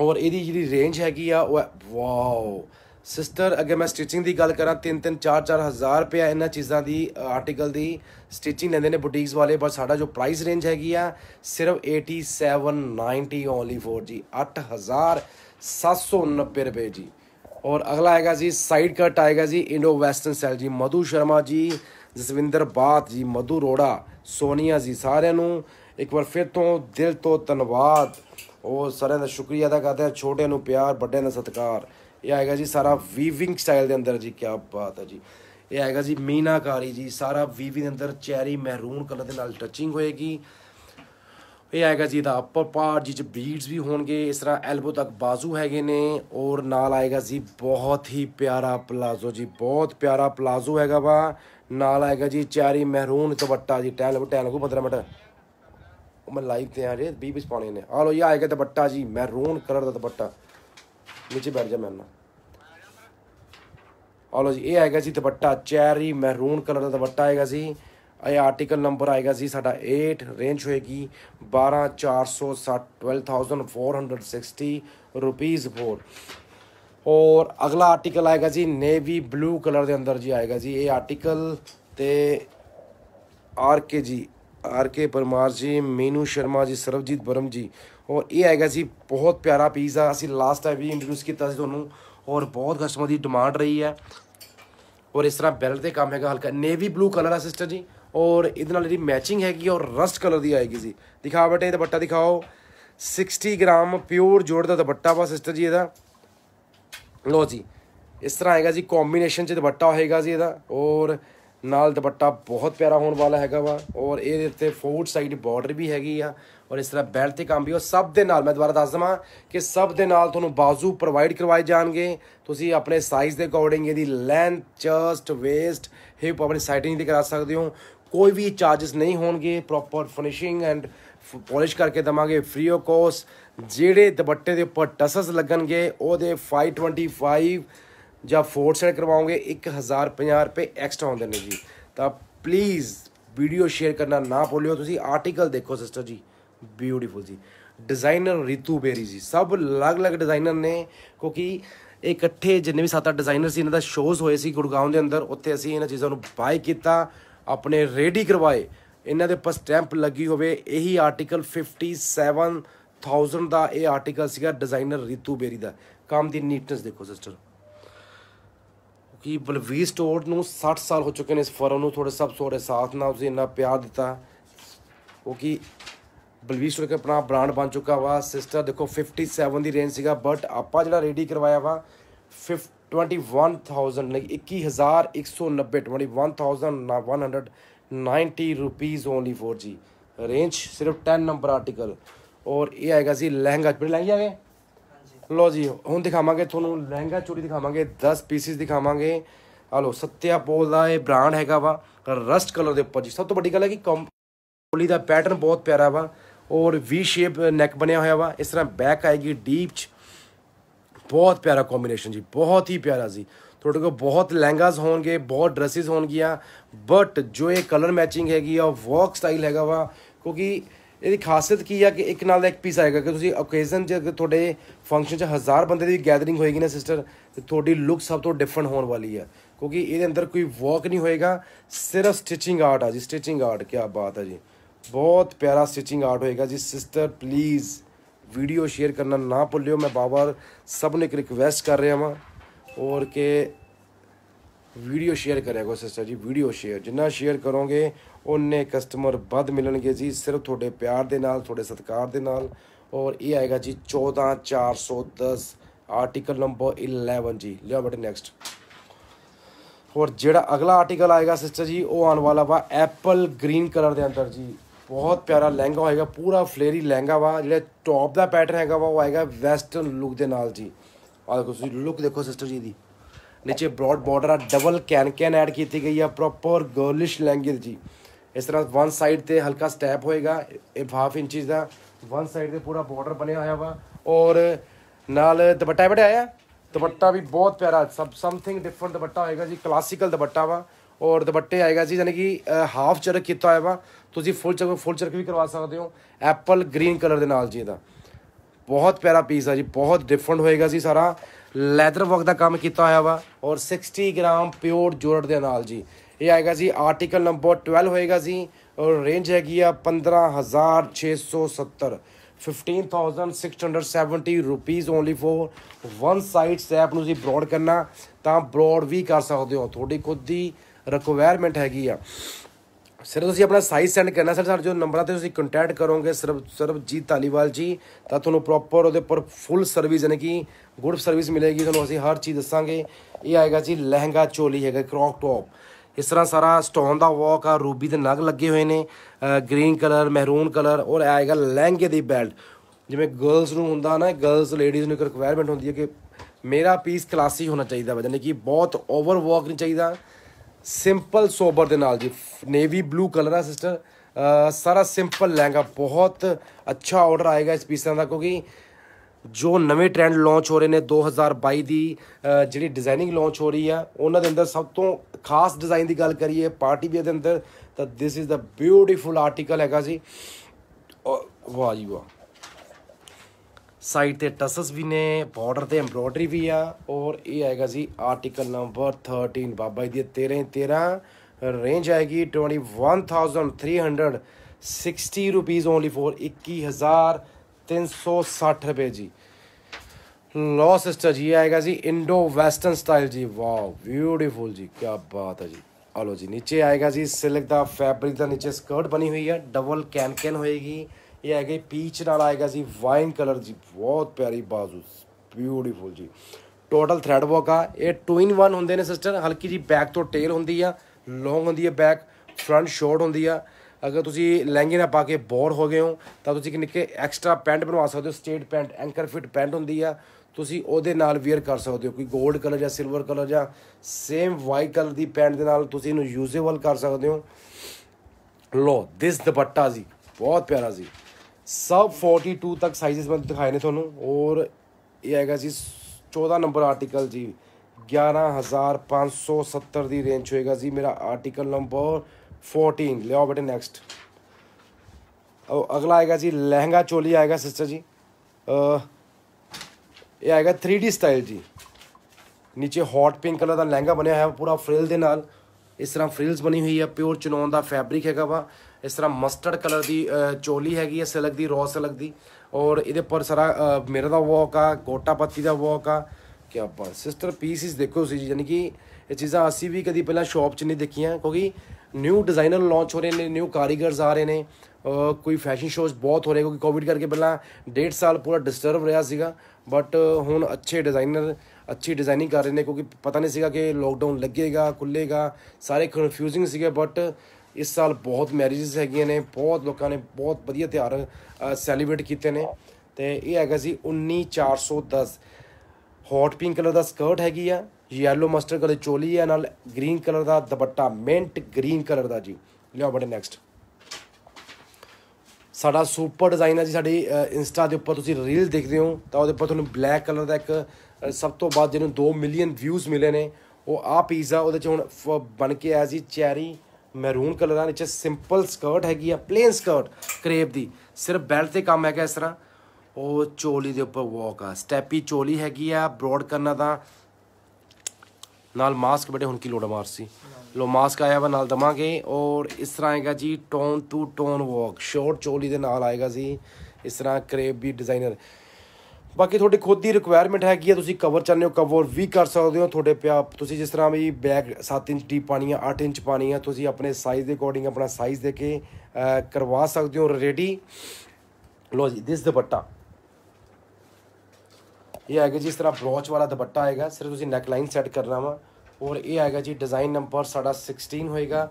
ਔਰ ਇਹਦੀ ਜਿਹੜੀ ਰੇਂਜ ਹੈਗੀ ਆ ਉਹ ਵਾਓ ਸਿਸਟਰ ਅਗਰ ਮੈਂ ਸਟਿਚਿੰਗ ਦੀ ਗੱਲ ਕਰਾਂ 3 3 4 4000 ਹਜ਼ਾਰ ਰੁਪਏ ਇਹਨਾਂ ਚੀਜ਼ਾਂ ਦੀ ਆਰਟੀਕਲ ਦੀ ਸਟਿਚਿੰਗ ਲੈਂਦੇ ਨੇ ਬੁਟੀਕਸ ਵਾਲੇ ਪਰ ਸਾਡਾ ਜੋ ਪ੍ਰਾਈਸ ਰੇਂਜ ਹੈਗੀ ਆ ਸਿਰਫ 8790 ਓਨਲੀ ਫੋਰ ਜੀ 8790 ਰੁਪਏ ਜੀ ਔਰ ਅਗਲਾ ਆਏਗਾ ਜੀ ਸਾਈਡ ਕਟ ਆਏਗਾ ਜੀ ਇੰਡੋ ਵੈਸਟਰਨ ਸੈਲ ਜੀ ਮਧੂ ਸ਼ਰਮਾ ਜੀ ਜਸਵਿੰਦਰ ਬਾਤ ਜੀ ਮਧੂ ਰੋੜਾ ਸੋਨੀਆ ਜੀ ਸਾਰਿਆਂ ਨੂੰ ਇੱਕ ਵਾਰ ਫਿਰ ਤੋਂ ਦਿਲ ਤੋਂ ਧੰਨਵਾਦ ਉਹ ਸਾਰਿਆਂ ਦਾ ਸ਼ੁਕਰੀਆ ਅਦਾ ਕਰਦੇ ਆ ਛੋਟਿਆਂ ਨੂੰ ਪਿਆਰ ਵੱਡਿਆਂ ਦਾ ਸਤਿਕਾਰ ਇਹ ਆਏਗਾ ਜੀ ਸਾਰਾ ਵੀਵਿੰਗ ਸਟਾਈਲ ਦੇ ਅੰਦਰ ਜੀ ਕੀ ਬਾਤ ਹੈ ਜੀ ਇਹ ਆਏਗਾ ਜੀ ਮੀਨਾਕਾਰੀ ਜੀ ਸਾਰਾ ਵੀਵੀ ਦੇ ਅੰਦਰ ਚੈਰੀ ਮਹਿਰੂਨ ਕਲਰ ਦੇ ਨਾਲ ਟੱਚਿੰਗ ਹੋਏਗੀ ਇਹ ਆਏਗਾ ਜੀ ਦਾ ਅਪਰ ਪਾਰਟ ਜਿਹ ਬੀਡਸ ਵੀ ਹੋਣਗੇ ਇਸ ਤਰ੍ਹਾਂ ਐਲਬੋ ਤੱਕ ਬਾਜ਼ੂ ਹੈਗੇ ਨੇ ਔਰ ਨਾਲ ਆਏਗਾ ਜੀ ਬਹੁਤ ਹੀ ਪਿਆਰਾ ਪਲਾਜ਼ੋ ਜੀ ਬਹੁਤ ਪਿਆਰਾ ਪਲਾਜ਼ੋ ਹੈਗਾ ਵਾ ਨਾਲ ਆਏਗਾ ਜੀ ਚੈਰੀ ਮਹਿਰੂਨ ਦੁਪੱਟਾ ਜੀ ਟੈਲ ਟੈਲ ਕੋ 15 ਮਿੰਟ ਮੈਂ ਲਾਈਵ ਤੇ ਆ ਰਿਹਾ 20 ਵਿੱਚ ਪਾਉਣੇ ਨੇ ਆ ਲੋ ਇਹ ਆਏਗਾ ਦੁਪੱਟਾ ਜੀ ਮਹਿਰੂਨ ਕਲਰ ਦਾ ਦੁਪੱਟਾ ਨੀਚੇ ਬੈਠ ਜਾ ਮੈਂ ਨਾ ਆ ਲੋ ਜੀ ਇਹ ਆਏਗਾ ਜੀ ਦੁਪੱਟਾ ਚੈਰੀ ਮਹਿਰੂਨ ਕਲਰ ਦਾ ਦੁਪੱਟਾ ਆਏਗਾ ਜੀ ਇਹ ਆਰਟੀਕਲ ਨੰਬਰ ਆਏਗਾ ਜੀ ਸਾਡਾ 8 ਰੇਂਜ ਹੋਏਗੀ 12460 12460 ਰੁਪੀਸ ਫੋਰ ਔਰ ਅਗਲਾ ਆਰਟੀਕਲ ਆਏਗਾ ਜੀ ਨੇਵੀ ਬਲੂ ਕਲਰ ਦੇ ਅੰਦਰ ਜੀ ਆਏਗਾ ਜੀ ਇਹ ਆਰਟੀਕਲ ਤੇ ਆਰ ਕੇ ਜੀ ਆਰ ਕੇ ਪਰਮਾਰ ਜੀ ਮੀਨੂ ਸ਼ਰਮਾ ਜੀ ਸਰਵਜੀਤ ਬਰਮ ਜੀ ਔਰ ਇਹ ਆਏਗਾ ਜੀ ਬਹੁਤ ਪਿਆਰਾ ਪੀਸ ਆ ਅਸੀਂ ਲਾਸਟ ਟਾਈਮ ਵੀ ਇੰਟਰੋਡਿਊਸ ਕੀਤਾ ਸੀ ਤੁਹਾਨੂੰ ਔਰ ਬਹੁਤ ਕਸਟਮਰ ਦੀ ਡਿਮਾਂਡ ਰਹੀ ਹੈ ਔਰ ਇਸ ਤਰ੍ਹਾਂ ਬੈਰਲ ਤੇ ਕੰਮ ਹੈਗਾ ਹਲਕਾ ਨੇਵੀ ਬਲੂ ਕਲਰ ਆ ਸਿਸਟਰ ਜੀ ਔਰ ਇਹਦੇ ਨਾਲ ਜਿਹੜੀ ਮੈਚਿੰਗ ਹੈਗੀ ਔਰ ਰਸਟ ਕਲਰ ਦੀ ਆਏਗੀ ਜੀ ਦਿਖਾ ਬਟੇ ਦੁਪੱਟਾ ਦਿਖਾਓ 60 ਗ੍ਰਾਮ ਪਿਓਰ ਜੋੜ ਦਾ ਦੁਪੱਟਾ ਵਾ ਸਿਸਟਰ ਜੀ ਇਹਦਾ ਲੋ ਜੀ ਇਸ ਤਰ੍ਹਾਂ ਆਏਗਾ ਜੀ ਕੰਬੀਨੇਸ਼ਨ ਚ ਦੁਪੱਟਾ ਹੋਏਗਾ ਜੀ ਇਹਦਾ ਔਰ ਨਾਲ ਦੁਪੱਟਾ ਬਹੁਤ ਪਿਆਰਾ ਹੋਣ ਵਾਲਾ ਹੈਗਾ ਵਾ ਔਰ ਇਹਦੇ ਉੱਤੇ ਫੋਰ ਸਾਈਡ ਬਾਰਡਰ ਵੀ ਹੈਗੀ ਆ ਔਰ ਇਸ ਤਰ੍ਹਾਂ ਬੈਲਟ ਤੇ ਕੰਮ ਵੀ ਹੋ ਸਭ ਦੇ ਨਾਲ ਮੈਂ ਦੁਬਾਰਾ ਦੱਸ ਦਵਾਂ ਕਿ ਸਭ ਦੇ ਨਾਲ ਤੁਹਾਨੂੰ ਬਾਜ਼ੂ ਪ੍ਰੋਵਾਈਡ ਕਰਵਾਏ ਜਾਣਗੇ ਤੁਸੀਂ ਆਪਣੇ ਸਾਈਜ਼ ਦੇ ਅਕੋਰਡਿੰਗ ਇਹਦੀ ਲੈਂਥ ਚਸਟ ਵੇਸਟ ਹਿਪ ਆਪਣੀ ਸਾਈਟਿੰਗ ਦੀ ਕਰਾ ਸਕਦੇ ਹੋ ਕੋਈ ਵੀ ਚਾਰजेस ਨਹੀਂ ਹੋਣਗੇ ਪ੍ਰੋਪਰ ਫਿਨਿਸ਼ਿੰਗ ਐਂਡ ਪਾਲਿਸ਼ ਕਰਕੇ ਦਵਾਂਗੇ ਫ੍ਰੀ ਆਫ ਕੋਸ ਜਿਹੜੇ ਦੁਪੱਟੇ ਦੇ ਉੱਪਰ ਟਸਸ ਲੱਗਣਗੇ ਉਹਦੇ 525 ਜਾਂ 4 ਸੈਟ ਕਰਵਾਉਂਗੇ 1050 ਰੁਪਏ ਐਕਸਟਰਾ ਹੁੰਦੇ ਨੇ ਜੀ ਤਾਂ ਪਲੀਜ਼ ਵੀਡੀਓ ਸ਼ੇਅਰ ਕਰਨਾ ਨਾ ਭੁੱਲਿਓ ਤੁਸੀਂ ਆਰਟੀਕਲ ਦੇਖੋ ਸਿਸਟਰ ਜੀ ਬਿਊਟੀਫੁਲ ਜੀ ਡਿਜ਼ਾਈਨਰ ਰਿਤੂ 베ਰੀ ਜੀ ਸਭ ਅਲੱਗ-ਅਲੱਗ ਡਿਜ਼ਾਈਨਰ ਨੇ ਕਿਉਂਕਿ ਇਕੱਠੇ ਜਿੰਨੇ ਵੀ ਸਾਤਾ ਡਿਜ਼ਾਈਨਰ ਸੀ ਇਹਨਾਂ ਦਾ ਸ਼ੋਜ਼ ਹੋਏ ਸੀ ਗੁਰਗਾਉਂ ਦੇ ਅੰਦਰ ਉੱਥੇ ਅਸੀਂ ਇਹਨਾਂ ਚੀਜ਼ਾਂ ਨੂੰ ਬਾਈ ਕੀਤਾ ਆਪਣੇ ਰੈਡੀ ਕਰਵਾਏ ਇਹਨਾਂ ਦੇ ਪਾਸ ਸਟੈਂਪ ਲੱਗੀ ਹੋਵੇ ਇਹੀ ਆਰਟੀਕਲ 57000 ਦਾ ਇਹ ਆਰਟੀਕਲ ਸੀਗਾ ਡਿਜ਼ਾਈਨਰ ਰਿਤੂ 베ਰੀ ਦਾ ਕੰਮ ਦੀ ਨੀਟਨੈਸ ਦੇਖੋ ਸਿਸਟਰ ਕਿ ਬਲਵੀਰ ਸਟੋਰ ਨੂੰ 60 ਸਾਲ ਹੋ ਚੁੱਕੇ ਨੇ ਇਸ ਫਰਮ ਨੂੰ ਥੋੜੇ ਸਭ ਥੋੜੇ ਸਾਥ ਨਾਲ ਤੁਸੀਂ ਇੰਨਾ ਪਿਆਰ ਦਿੱਤਾ ਕਿਉਂਕਿ ਬਲਵੀਰ ਸਟੋਰ ਕੇ ਆਪਣਾ ਬ੍ਰਾਂਡ ਬਣ ਚੁੱਕਾ ਵਾ ਸਿਸਟਰ ਦੇਖੋ 57 ਦੀ ਰੇਂਜ ਸੀਗਾ ਬਟ ਆਪਾਂ ਜਿਹੜਾ ਰੈਡੀ ਕਰਵਾਇਆ ਵਾ 21000 like 21190 21190 rupees only 4G range ਸਿਰਫ 10 ਨੰਬਰ ਆਰਟੀਕਲ ਔਰ ਇਹ ਆਏਗਾ ਜੀ ਲਹਿੰਗਾ ਚੋਰੀ ਲਹਿੰਗੇ ਆਗੇ ਹਾਂਜੀ ਲੋ ਜੀ ਹੁਣ ਦਿਖਾਵਾਂਗੇ ਤੁਹਾਨੂੰ ਲਹਿੰਗਾ ਚੋਰੀ ਦਿਖਾਵਾਂਗੇ 10 ਪੀਸਿਸ ਦਿਖਾਵਾਂਗੇ ਹਲੋ ਸੱਤਿਆ ਪੋਲ ਦਾ ਇਹ ਬ੍ਰਾਂਡ ਹੈਗਾ ਵਾ ਰਸਟ ਕਲਰ ਦੇ ਉੱਪਰ ਜੀ ਸਭ ਤੋਂ ਵੱਡੀ ਗੱਲ ਹੈ ਕਿ ਕੰਪਨੀ ਦਾ ਪੈਟਰਨ ਬਹੁਤ ਪਿਆਰਾ ਵਾ ਔਰ ਵੀ ਸ਼ੇਪ ਨੈਕ ਬਣਿਆ ਹੋਇਆ ਵਾ ਇਸ ਤਰ੍ਹਾਂ ਬੈਕ ਆਏਗੀ ਡੀਪ ਚ ਬਹੁਤ ਪਿਆਰਾ ਕੰਬੀਨੇਸ਼ਨ ਜੀ ਬਹੁਤ ਹੀ ਪਿਆਰਾ ਜੀ ਤੁਹਾਡੇ ਕੋਲ ਬਹੁਤ ਲਹਿੰਗਾਸ ਹੋਣਗੇ ਬਹੁਤ ਡਰੈਸਿਸ ਹੋਣਗੀਆਂ ਬਟ ਜੋ ਇਹ ਕਲਰ ਮੈਚਿੰਗ ਹੈਗੀ ਆ ਵਰਕ ਸਟਾਈਲ ਹੈਗਾ ਵਾ ਕਿਉਂਕਿ ਇਹਦੀ ਖਾਸੀਅਤ ਕੀ ਆ ਕਿ ਇੱਕ ਨਾਲ ਦਾ ਇੱਕ ਪੀਸ ਆਏਗਾ ਕਿ ਤੁਸੀਂ ਓਕੇਜ਼ਨ ਜੇ ਤੁਹਾਡੇ ਫੰਕਸ਼ਨ 'ਚ ਹਜ਼ਾਰ ਬੰਦੇ ਦੀ ਗੈਦਰਿੰਗ ਹੋਏਗੀ ਨਾ ਸਿਸਟਰ ਤੇ ਤੁਹਾਡੀ ਲੁੱਕ ਸਭ ਤੋਂ ਡਿਫਰੈਂਟ ਹੋਣ ਵਾਲੀ ਆ ਕਿਉਂਕਿ ਇਹਦੇ ਅੰਦਰ ਕੋਈ ਵਰਕ ਨਹੀਂ ਹੋਏਗਾ ਸਿਰਫ ਸਟਿਚਿੰਗ ਆਰਟ ਆ ਜੀ ਸਟਿਚਿੰਗ ਆਰਟ ਕੀ ਬਾਤ ਆ ਜੀ ਬਹੁਤ ਪਿਆਰਾ ਸਟਿਚਿੰਗ ਆਰਟ ਹੋਏਗਾ ਜੀ ਸਿਸਟਰ ਪਲੀਜ਼ ਵੀਡੀਓ ਸ਼ੇਅਰ ਕਰਨਾ ਨਾ ਭੁੱਲਿਓ ਮੈਂ ਬਾਰ-ਬਾਰ ਸਭ ਨੂੰ ਇੱਕ ਰਿਕਵੈਸਟ ਕਰ ਰਿਹਾ ਹਾਂ ਔਰ ਕਿ ਵੀਡੀਓ ਸ਼ੇਅਰ ਕਰਿਆ ਕਰੋ ਸਿਸਟਰ ਜੀ ਵੀਡੀਓ ਸ਼ੇਅਰ ਜਿੰਨਾ ਸ਼ੇਅਰ ਕਰੋਗੇ ਉਹਨੇ ਕਸਟਮਰ ਵੱਧ ਮਿਲਣਗੇ ਜੀ ਸਿਰਫ ਤੁਹਾਡੇ ਪਿਆਰ ਦੇ ਨਾਲ ਤੁਹਾਡੇ ਸਤਿਕਾਰ ਦੇ ਨਾਲ ਔਰ ਇਹ ਆਏਗਾ ਜੀ 14410 ਆਰਟੀਕਲ ਨੰਬਰ 11 ਜੀ ਲਿਓ ਬਟ ਨੈਕਸਟ ਔਰ ਜਿਹੜਾ ਅਗਲਾ ਆਰਟੀਕਲ ਆਏਗਾ ਸਿਸਟਰ ਜੀ ਉਹ ਆਉਣ ਵਾਲਾ ਵਾ ਐਪਲ ਗ੍ਰੀਨ ਕਲਰ ਦੇ ਅੰਦਰ ਜੀ ਬਹੁਤ ਪਿਆਰਾ ਲਹਿੰਗਾ ਹੋਏਗਾ ਪੂਰਾ ਫਲੇਰੀ ਲਹਿੰਗਾ ਵਾ ਜਿਹੜਾ ਟੌਪ ਦਾ ਪੈਟਰਨ ਹੈਗਾ ਵਾ ਉਹ ਆਏਗਾ ਵੈਸਟਰਨ ਲੁੱਕ ਦੇ ਨਾਲ ਜੀ ਆ ਦੇਖੋ ਤੁਸੀਂ ਲੁੱਕ ਦੇਖੋ ਸਿਸਟਰ ਜੀ ਦੀ ਨੀਚੇ ਬ੍ਰੌਡ ਬਾਰਡਰ ਆ ਡਬਲ ਕੈਨ ਕੈਨ ਐਡ ਕੀਤੀ ਗਈ ਆ ਪ੍ਰੋਪਰ ਗਰਲਿਸ਼ ਲਹਿੰਗੇ ਜੀ ਇਸ ਤਰ੍ਹਾਂ ਵਨ ਸਾਈਡ ਤੇ ਹਲਕਾ ਸਟੈਪ ਹੋਏਗਾ ਇਹ ਹਾਫ 2 ਇੰਚ ਦਾ ਵਨ ਸਾਈਡ ਤੇ ਪੂਰਾ ਬਾਰਡਰ ਬਣਿਆ ਹੋਇਆ ਵਾ ਔਰ ਨਾਲ ਦੁਪੱਟਾ ਵੀ ਆਇਆ ਦੁਪੱਟਾ ਵੀ ਬਹੁਤ ਪਿਆਰਾ ਸਬ ਸਮਥਿੰਗ ਡਿਫਰੈਂਟ ਦੁਪੱਟਾ ਹੋਏਗਾ ਜੀ ਕਲਾਸਿਕਲ ਦੁਪੱਟਾ ਵਾ ਔਰ ਦੁਪੱਟੇ ਆਏਗਾ ਜੀ ਯਾਨੀ ਕਿ ਹਾਫ ਚਰਕ ਕੀਤਾ ਹੋਇਆ ਵਾ ਤੁਸੀਂ ਫੁੱਲ ਚੱਕ ਫੁੱਲ ਚੱਕ ਵੀ ਕਰਵਾ ਸਕਦੇ ਹੋ ਐਪਲ ਗ੍ਰੀਨ ਕਲਰ ਦੇ ਨਾਲ ਜੀ ਇਹਦਾ ਬਹੁਤ ਪਿਆਰਾ ਪੀਸ ਆ ਜੀ ਬਹੁਤ ਡਿਫਰੈਂਟ ਹੋਏਗਾ ਜੀ ਸਾਰਾ ਲੈਦਰ ਵਰਕ ਦਾ ਕੰਮ ਕੀਤਾ ਹੋਇਆ ਵਾ ਔਰ 60 ਗ੍ਰਾਮ ਪਿਓਰ ਜੋਰਡ ਦੇ ਨਾਲ ਜੀ ਇਹ ਆਏਗਾ ਜੀ ਆਰਟੀਕਲ ਨੰਬਰ 12 ਹੋਏਗਾ ਜੀ ਔਰ ਰੇਂਜ ਹੈਗੀ ਆ 15670 15670 rupees only for one side ਸੈਪ ਨੂੰ ਜੀ ਬ੍ਰੌਡ ਕਰਨਾ ਤਾਂ ਬ੍ਰੌਡ ਵੀ ਕਰ ਸਕਦੇ ਹੋ ਤੁਹਾਡੀ ਖੁਦ ਦੀ ਰਿਕੁਆਇਰਮੈਂਟ ਹੈਗੀ ਆ ਸਿਰਫ ਤੁਸੀਂ ਆਪਣਾ ਸਾਈਜ਼ ਸੈਂਡ ਕਰਨਾ ਸਰ ਸਾਡੇ ਜੋ ਨੰਬਰਾਂ ਤੇ ਤੁਸੀਂ ਕੰਟੈਕਟ ਕਰੋਗੇ ਸਿਰਫ ਸਿਰਫ ਜੀ ਤਾਲੀਵਾਲ ਜੀ ਤਾਂ ਤੁਹਾਨੂੰ ਪ੍ਰੋਪਰ ਉਹਦੇ ਉੱਪਰ ਫੁੱਲ ਸਰਵਿਸ ਯਾਨੀ ਕਿ ਗੁੱਡ ਸਰਵਿਸ ਮਿਲੇਗੀ ਤੁਹਾਨੂੰ ਅਸੀਂ ਹਰ ਚੀਜ਼ ਦੱਸਾਂਗੇ ਇਹ ਆਏਗਾ ਜੀ ਲਹਿੰਗਾ ਚੋਲੀ ਹੈਗਾ ਕ੍ਰੌਕ ਟੌਪ ਇਸ ਤਰ੍ਹਾਂ ਸਾਰਾ ਸਟੋਨ ਦਾ ਵਰਕ ਆ ਰੂਬੀ ਦੇ ਨਗ ਲੱਗੇ ਹੋਏ ਨੇ ਗ੍ਰੀਨ ਕਲਰ ਮਹਿਰੂਨ ਕਲਰ ਔਰ ਆਏਗਾ ਲਹਿੰਗੇ ਦੀ ਬੈਲਟ ਜਿਵੇਂ ਗਰਲਸ ਨੂੰ ਹੁੰਦਾ ਨਾ ਗਰਲਸ ਲੇਡੀਜ਼ ਨੂੰ ਇੱਕ ਰਿਕੁਆਇਰਮੈਂਟ ਹੁੰਦੀ ਹੈ ਕਿ ਮੇਰਾ ਪੀਸ ਕਲਾਸੀ ਹੋਣਾ ਚਾਹੀਦਾ ਯਾਨੀ ਕਿ ਬਹੁਤ ਓਵਰ ਵਰਕ ਨਹੀਂ ਚਾਹੀਦਾ ਸਿੰਪਲ ਸੋਬਰ ਦੇ ਨਾਲ ਜੀ ਨੇਵੀ ਬਲੂ ਕਲਰ ਆ ਸਿਸਟਰ ਸਾਰਾ ਸਿੰਪਲ ਲਹਿੰਗਾ ਬਹੁਤ ਅੱਛਾ ਆਰਡਰ ਆਏਗਾ ਇਸ ਪੀਸਾਂ ਦਾ ਕਿਉਂਕਿ ਜੋ ਨਵੇਂ ਟ੍ਰੈਂਡ ਲਾਂਚ ਹੋ ਰਹੇ ਨੇ 2022 ਦੀ ਜਿਹੜੀ ਡਿਜ਼ਾਈਨਿੰਗ ਲਾਂਚ ਹੋ ਰਹੀ ਆ ਉਹਨਾਂ ਦੇ ਅੰਦਰ ਸਭ ਤੋਂ ਖਾਸ ਡਿਜ਼ਾਈਨ ਦੀ ਗੱਲ ਕਰੀਏ ਪਾਰਟੀ ਵੇਅਰ ਦੇ ਅੰਦਰ ਤਾਂ this is the beautiful article ਹੈਗਾ ਜੀ ਵਾਹ ਜੀ ਵਾਹ ਸਾਈਡ ਤੇ ਟਸਸ ਵੀ ਨੇ ਬਾਰਡਰ ਤੇ ਐਮਬ੍ਰੋਇਡਰੀ ਵੀ ਆ ਔਰ ਇਹ ਆਏਗਾ ਜੀ ਆਰਟੀਕਲ ਨੰਬਰ 13 ਬਾਬਾ ਜੀ ਦੇ 13 13 ਰੇਂਜ ਆਏਗੀ 21360 ਰੁਪੀਸ ਓਨਲੀ ਫੋਰ 21360 ਰੁਪਏ ਜੀ ਲੋ ਸਿਸਟਰ ਜੀ ਆਏਗਾ ਜੀ ਇੰਡੋ ਵੈਸਟਰਨ ਸਟਾਈਲ ਜੀ ਵਾਓ ਬਿਊਟੀਫੁਲ ਜੀ ਕੀ ਬਾਤ ਹੈ ਜੀ ਆ ਲੋ ਜੀ ਨੀਚੇ ਆਏਗਾ ਜੀ ਸਿਲਕ ਦਾ ਫੈਬਰਿਕ ਦਾ ਨੀਚੇ ਸਕਰਟ ਬਣੀ ਹੋਈ ਹੈ ਡਬਲ ਕੈਨਕਨ ਹੋਏਗੀ ਇਹ ਹੈਗੇ ਪੀਚ ਨਾਲ ਆਏਗਾ ਜੀ ਵਾਈਨ ਕਲਰ ਜੀ ਬਹੁਤ ਪਿਆਰੀ ਬਾਜ਼ੂ ਬਿਊਟੀਫੁਲ ਜੀ ਟੋਟਲ ਥ੍ਰੈਡ ਵਰਕ ਆ ਇਹ 2 ਇਨ 1 ਹੁੰਦੇ ਨੇ ਸਿਸਟਰ ਹਲਕੀ ਜੀ ਬੈਕ ਤੋਂ ਟੇਲ ਹੁੰਦੀ ਆ ਲੌਂਗ ਹੁੰਦੀ ਆ ਬੈਕ ਫਰੰਟ ਸ਼ਾਰਟ ਹੁੰਦੀ ਆ ਅਗਰ ਤੁਸੀਂ ਲਹਿੰਗੇ ਨਾ ਪਾ ਕੇ ਬੋਰ ਹੋ ਗਏ ਹੋ ਤਾਂ ਤੁਸੀਂ ਨਿੱਕੇ ਐਕਸਟਰਾ ਪੈਂਟ ਬਣਵਾ ਸਕਦੇ ਹੋ straight pant ankle fit pant ਹੁੰਦੀ ਆ ਤੁਸੀਂ ਉਹਦੇ ਨਾਲ ਵੇਅਰ ਕਰ ਸਕਦੇ ਹੋ ਕੋਈ 골ਡ ਕਲਰ ਜਾਂ ਸਿਲਵਰ ਕਲਰ ਜਾਂ ਸੇਮ ਵਾਈ ਕਲਰ ਦੀ ਪੈਂਟ ਦੇ ਨਾਲ ਤੁਸੀਂ ਇਹਨੂੰ ਯੂਜ਼ੇਬਲ ਕਰ ਸਕਦੇ ਹੋ ਲੋ ਦਿਸ ਦੁਪੱਟਾ ਜੀ ਬਹੁਤ ਪਿਆਰਾ ਜੀ ਸਬ 42 ਤੱਕ ਸਾਈਜ਼ਸ ਮੈਂ ਦਿਖਾਏ ਨੇ ਤੁਹਾਨੂੰ ਔਰ ਇਹ ਹੈਗਾ ਜੀ 14 ਨੰਬਰ ਆਰਟੀਕਲ ਜੀ 11570 ਦੀ ਰੇਂਜ ਹੋਏਗਾ ਜੀ ਮੇਰਾ ਆਰਟੀਕਲ ਨੰਬਰ 14 ਲਿਓ ਬਟ ਨੈਕਸਟ ਅਗਲਾ ਆਏਗਾ ਜੀ ਲਹਿੰਗਾ ਚੋਲੀ ਆਏਗਾ ਸਿਸਟਰ ਜੀ ਇਹ ਆਏਗਾ 3D ਸਟਾਈਲ ਜੀ ਨੀਚੇ ਹੌਟ ਪਿੰਕ ਕਲਰ ਦਾ ਲਹਿੰਗਾ ਬਣਿਆ ਹੋਇਆ ਪੂਰਾ ਫ੍ਰਿਲ ਦੇ ਨਾਲ ਇਸ ਤਰ੍ਹਾਂ ਫ੍ਰਿਲਸ ਬਣੀ ਹੋਈ ਹੈ ਪਿਓਰ ਚਨੌਨ ਦਾ ਫੈਬਰਿਕ ਹੈਗਾ ਵਾ ਇਸ ਤਰ੍ਹਾਂ ਮਸਟਰਡ ਕਲਰ ਦੀ ਚੋਲੀ ਹੈਗੀ ਹੈ ਸਿਲਕ ਦੀ ਰੌ ਸਿਲਕ ਦੀ ਔਰ ਇਹਦੇ ਪਰ ਸਾਰਾ ਮੇਰਾ ਦਾ ਵਰਕ ਆ ਗੋਟਾ ਪੱਤੀ ਦਾ ਵਰਕ ਆ ਕਿ ਆਪਾਂ ਸਿਸਟਰ ਪੀਸਿਸ ਦੇਖੋ ਸੀ ਯਾਨੀ ਕਿ ਇਹ ਚੀਜ਼ਾਂ ਅਸੀਂ ਵੀ ਕਦੀ ਪਹਿਲਾਂ ਸ਼ਾਪ 'ਚ ਨਹੀਂ ਦੇਖੀਆਂ ਕਿਉਂਕਿ ਨਿਊ ਡਿਜ਼ਾਈਨਰ ਲਾਂਚ ਹੋ ਰਹੇ ਨੇ ਨਿਊ ਕਾਰੀਗਰਸ ਆ ਰਹੇ ਨੇ ਕੋਈ ਫੈਸ਼ਨ ਸ਼ੋਜ਼ ਬਹੁਤ ਹੋ ਰਹੇ ਕਿਉਂਕਿ ਕੋਵਿਡ ਕਰਕੇ ਪਹਿਲਾਂ ਡੇਢ ਸਾਲ ਪੂਰਾ ਡਿਸਟਰਬ ਰਿਹਾ ਸੀਗਾ ਬਟ ਹੁਣ ਅੱਛੇ ਡਿਜ਼ਾਈਨਰ ਅੱਛੀ ਡਿਜ਼ਾਈਨਿੰਗ ਕਰ ਰਹੇ ਨੇ ਕਿਉਂਕਿ ਪਤਾ ਨਹੀਂ ਸੀਗਾ ਕਿ ਲੋਕਡਾਊਨ ਲੱਗੇਗਾ ਖੁੱਲੇਗਾ ਸਾਰੇ ਕਨਫਿਊਜ਼ਿੰਗ ਸੀਗੇ ਬਟ ਇਸ ਸਾਲ ਬਹੁਤ ਮੈਰਿਜਸ ਹੈਗੀਆਂ ਨੇ ਬਹੁਤ ਲੋਕਾਂ ਨੇ ਬਹੁਤ ਵਧੀਆ ਤਿਹਾਰ ਸੈਲੀਬ੍ਰੇਟ ਕੀਤੇ ਨੇ ਤੇ ਇਹ ਹੈਗਾ ਸੀ 19410 ਹੌਟ ਪਿੰਕ ਕਲਰ ਦਾ ਸਕਰਟ ਹੈਗੀ ਆ ਯੈਲੋ ਮਸਟਰਡ ਕਲਰ ਚੋਲੀ ਹੈ ਨਾਲ ਗ੍ਰੀਨ ਕਲਰ ਦਾ ਦੁਪੱਟਾ ਮਿੰਟ ਗ੍ਰੀਨ ਕਲਰ ਦਾ ਜੀ ਲਿਓ ਬੜੇ ਨੈਕਸਟ ਸਾਡਾ ਸੁਪਰ ਡਿਜ਼ਾਈਨ ਹੈ ਜੀ ਸਾਡੀ ਇੰਸਟਾ ਦੇ ਉੱਪਰ ਤੁਸੀਂ ਰੀਲ ਦੇਖਦੇ ਹੋ ਤਾਂ ਉਹਦੇ ਉੱਪਰ ਤੁਹਾਨੂੰ ਬਲੈਕ ਕਲਰ ਦਾ ਇੱਕ ਸਭ ਤੋਂ ਬਾਅਦ ਜਿਹਨੂੰ 2 ਮਿਲੀਅਨ ਵਿਊਜ਼ ਮਿਲੇ ਨੇ ਉਹ ਆ ਪੀਜ਼ਾ ਉਹਦੇ ਚ ਹੁਣ ਬਣ ਕੇ ਆਇਆ ਸੀ ਚੈਰੀ ਮੈਰੂਨ ਕਲਰ ਆ ਨੀਚੇ ਸਿੰਪਲ ਸਕਰਟ ਹੈਗੀ ਆ ਪਲੇਨ ਸਕਰਟ ਕਰੇਪ ਦੀ ਸਿਰਫ ਬੈਲਟ ਤੇ ਕੰਮ ਹੈਗਾ ਇਸ ਤਰ੍ਹਾਂ ਉਹ ਚੋਲੀ ਦੇ ਉੱਪਰ ਵਾਕ ਆ ਸਟੈਪੀ ਚੋਲੀ ਹੈਗੀ ਆ ਬ੍ਰੋਡ ਕਰਨਾ ਦਾ ਨਾਲ ਮਾਸਕ ਬੜੇ ਹੁਣ ਕੀ ਲੋੜ ਮਾਰ ਸੀ ਲੋ ਮਾਸਕ ਆਇਆ ਵਾ ਨਾਲ ਦਵਾਂਗੇ ਔਰ ਇਸ ਤਰ੍ਹਾਂ ਆਏਗਾ ਜੀ tone to tone work short choli ਦੇ ਨਾਲ ਆਏਗਾ ਜੀ ਇਸ ਤਰ੍ਹਾਂ ਕਰੇਪ ਵੀ ਡਿਜ਼ਾਈਨਰ ਬਾਕੀ ਤੁਹਾਡੀ ਖੁਦ ਦੀ ਰਿਕੁਆਇਰਮੈਂਟ ਹੈਗੀ ਆ ਤੁਸੀਂ ਕਵਰ ਚਾਹਨੇ ਹੋ ਕਵਰ ਵੀ ਕਰ ਸਕਦੇ ਹੋ ਤੁਹਾਡੇ ਪਿਆ ਤੁਸੀਂ ਜਿਸ ਤਰ੍ਹਾਂ ਵੀ ਬੈਗ 7 ਇੰਚ ਦੀ ਪਾਣੀ ਆ 8 ਇੰਚ ਪਾਣੀ ਆ ਤੁਸੀਂ ਆਪਣੇ ਸਾਈਜ਼ ਦੇ ਅਕੋਰਡਿੰਗ ਆਪਣਾ ਸਾਈਜ਼ ਦੇ ਕੇ ਕਰਵਾ ਸਕਦੇ ਹੋ ਰੈਡੀ ਲੋ ਜੀ ਦਿਸ ਦੁਪੱਟਾ ਇਹ ਹੈਗਾ ਜਿਸ ਤਰ੍ਹਾਂ ਬਰੋਚ ਵਾਲਾ ਦੁਪੱਟਾ ਆਏਗਾ ਸਿਰਫ ਤੁਸੀਂ ਨੈਕ ਲਾਈਨ ਸੈੱਟ ਕਰਨਾ ਵਾ ਔਰ ਇਹ ਆਏਗਾ ਜੀ ਡਿਜ਼ਾਈਨ ਨੰਬਰ ਸਾਡਾ 16 ਹੋਏਗਾ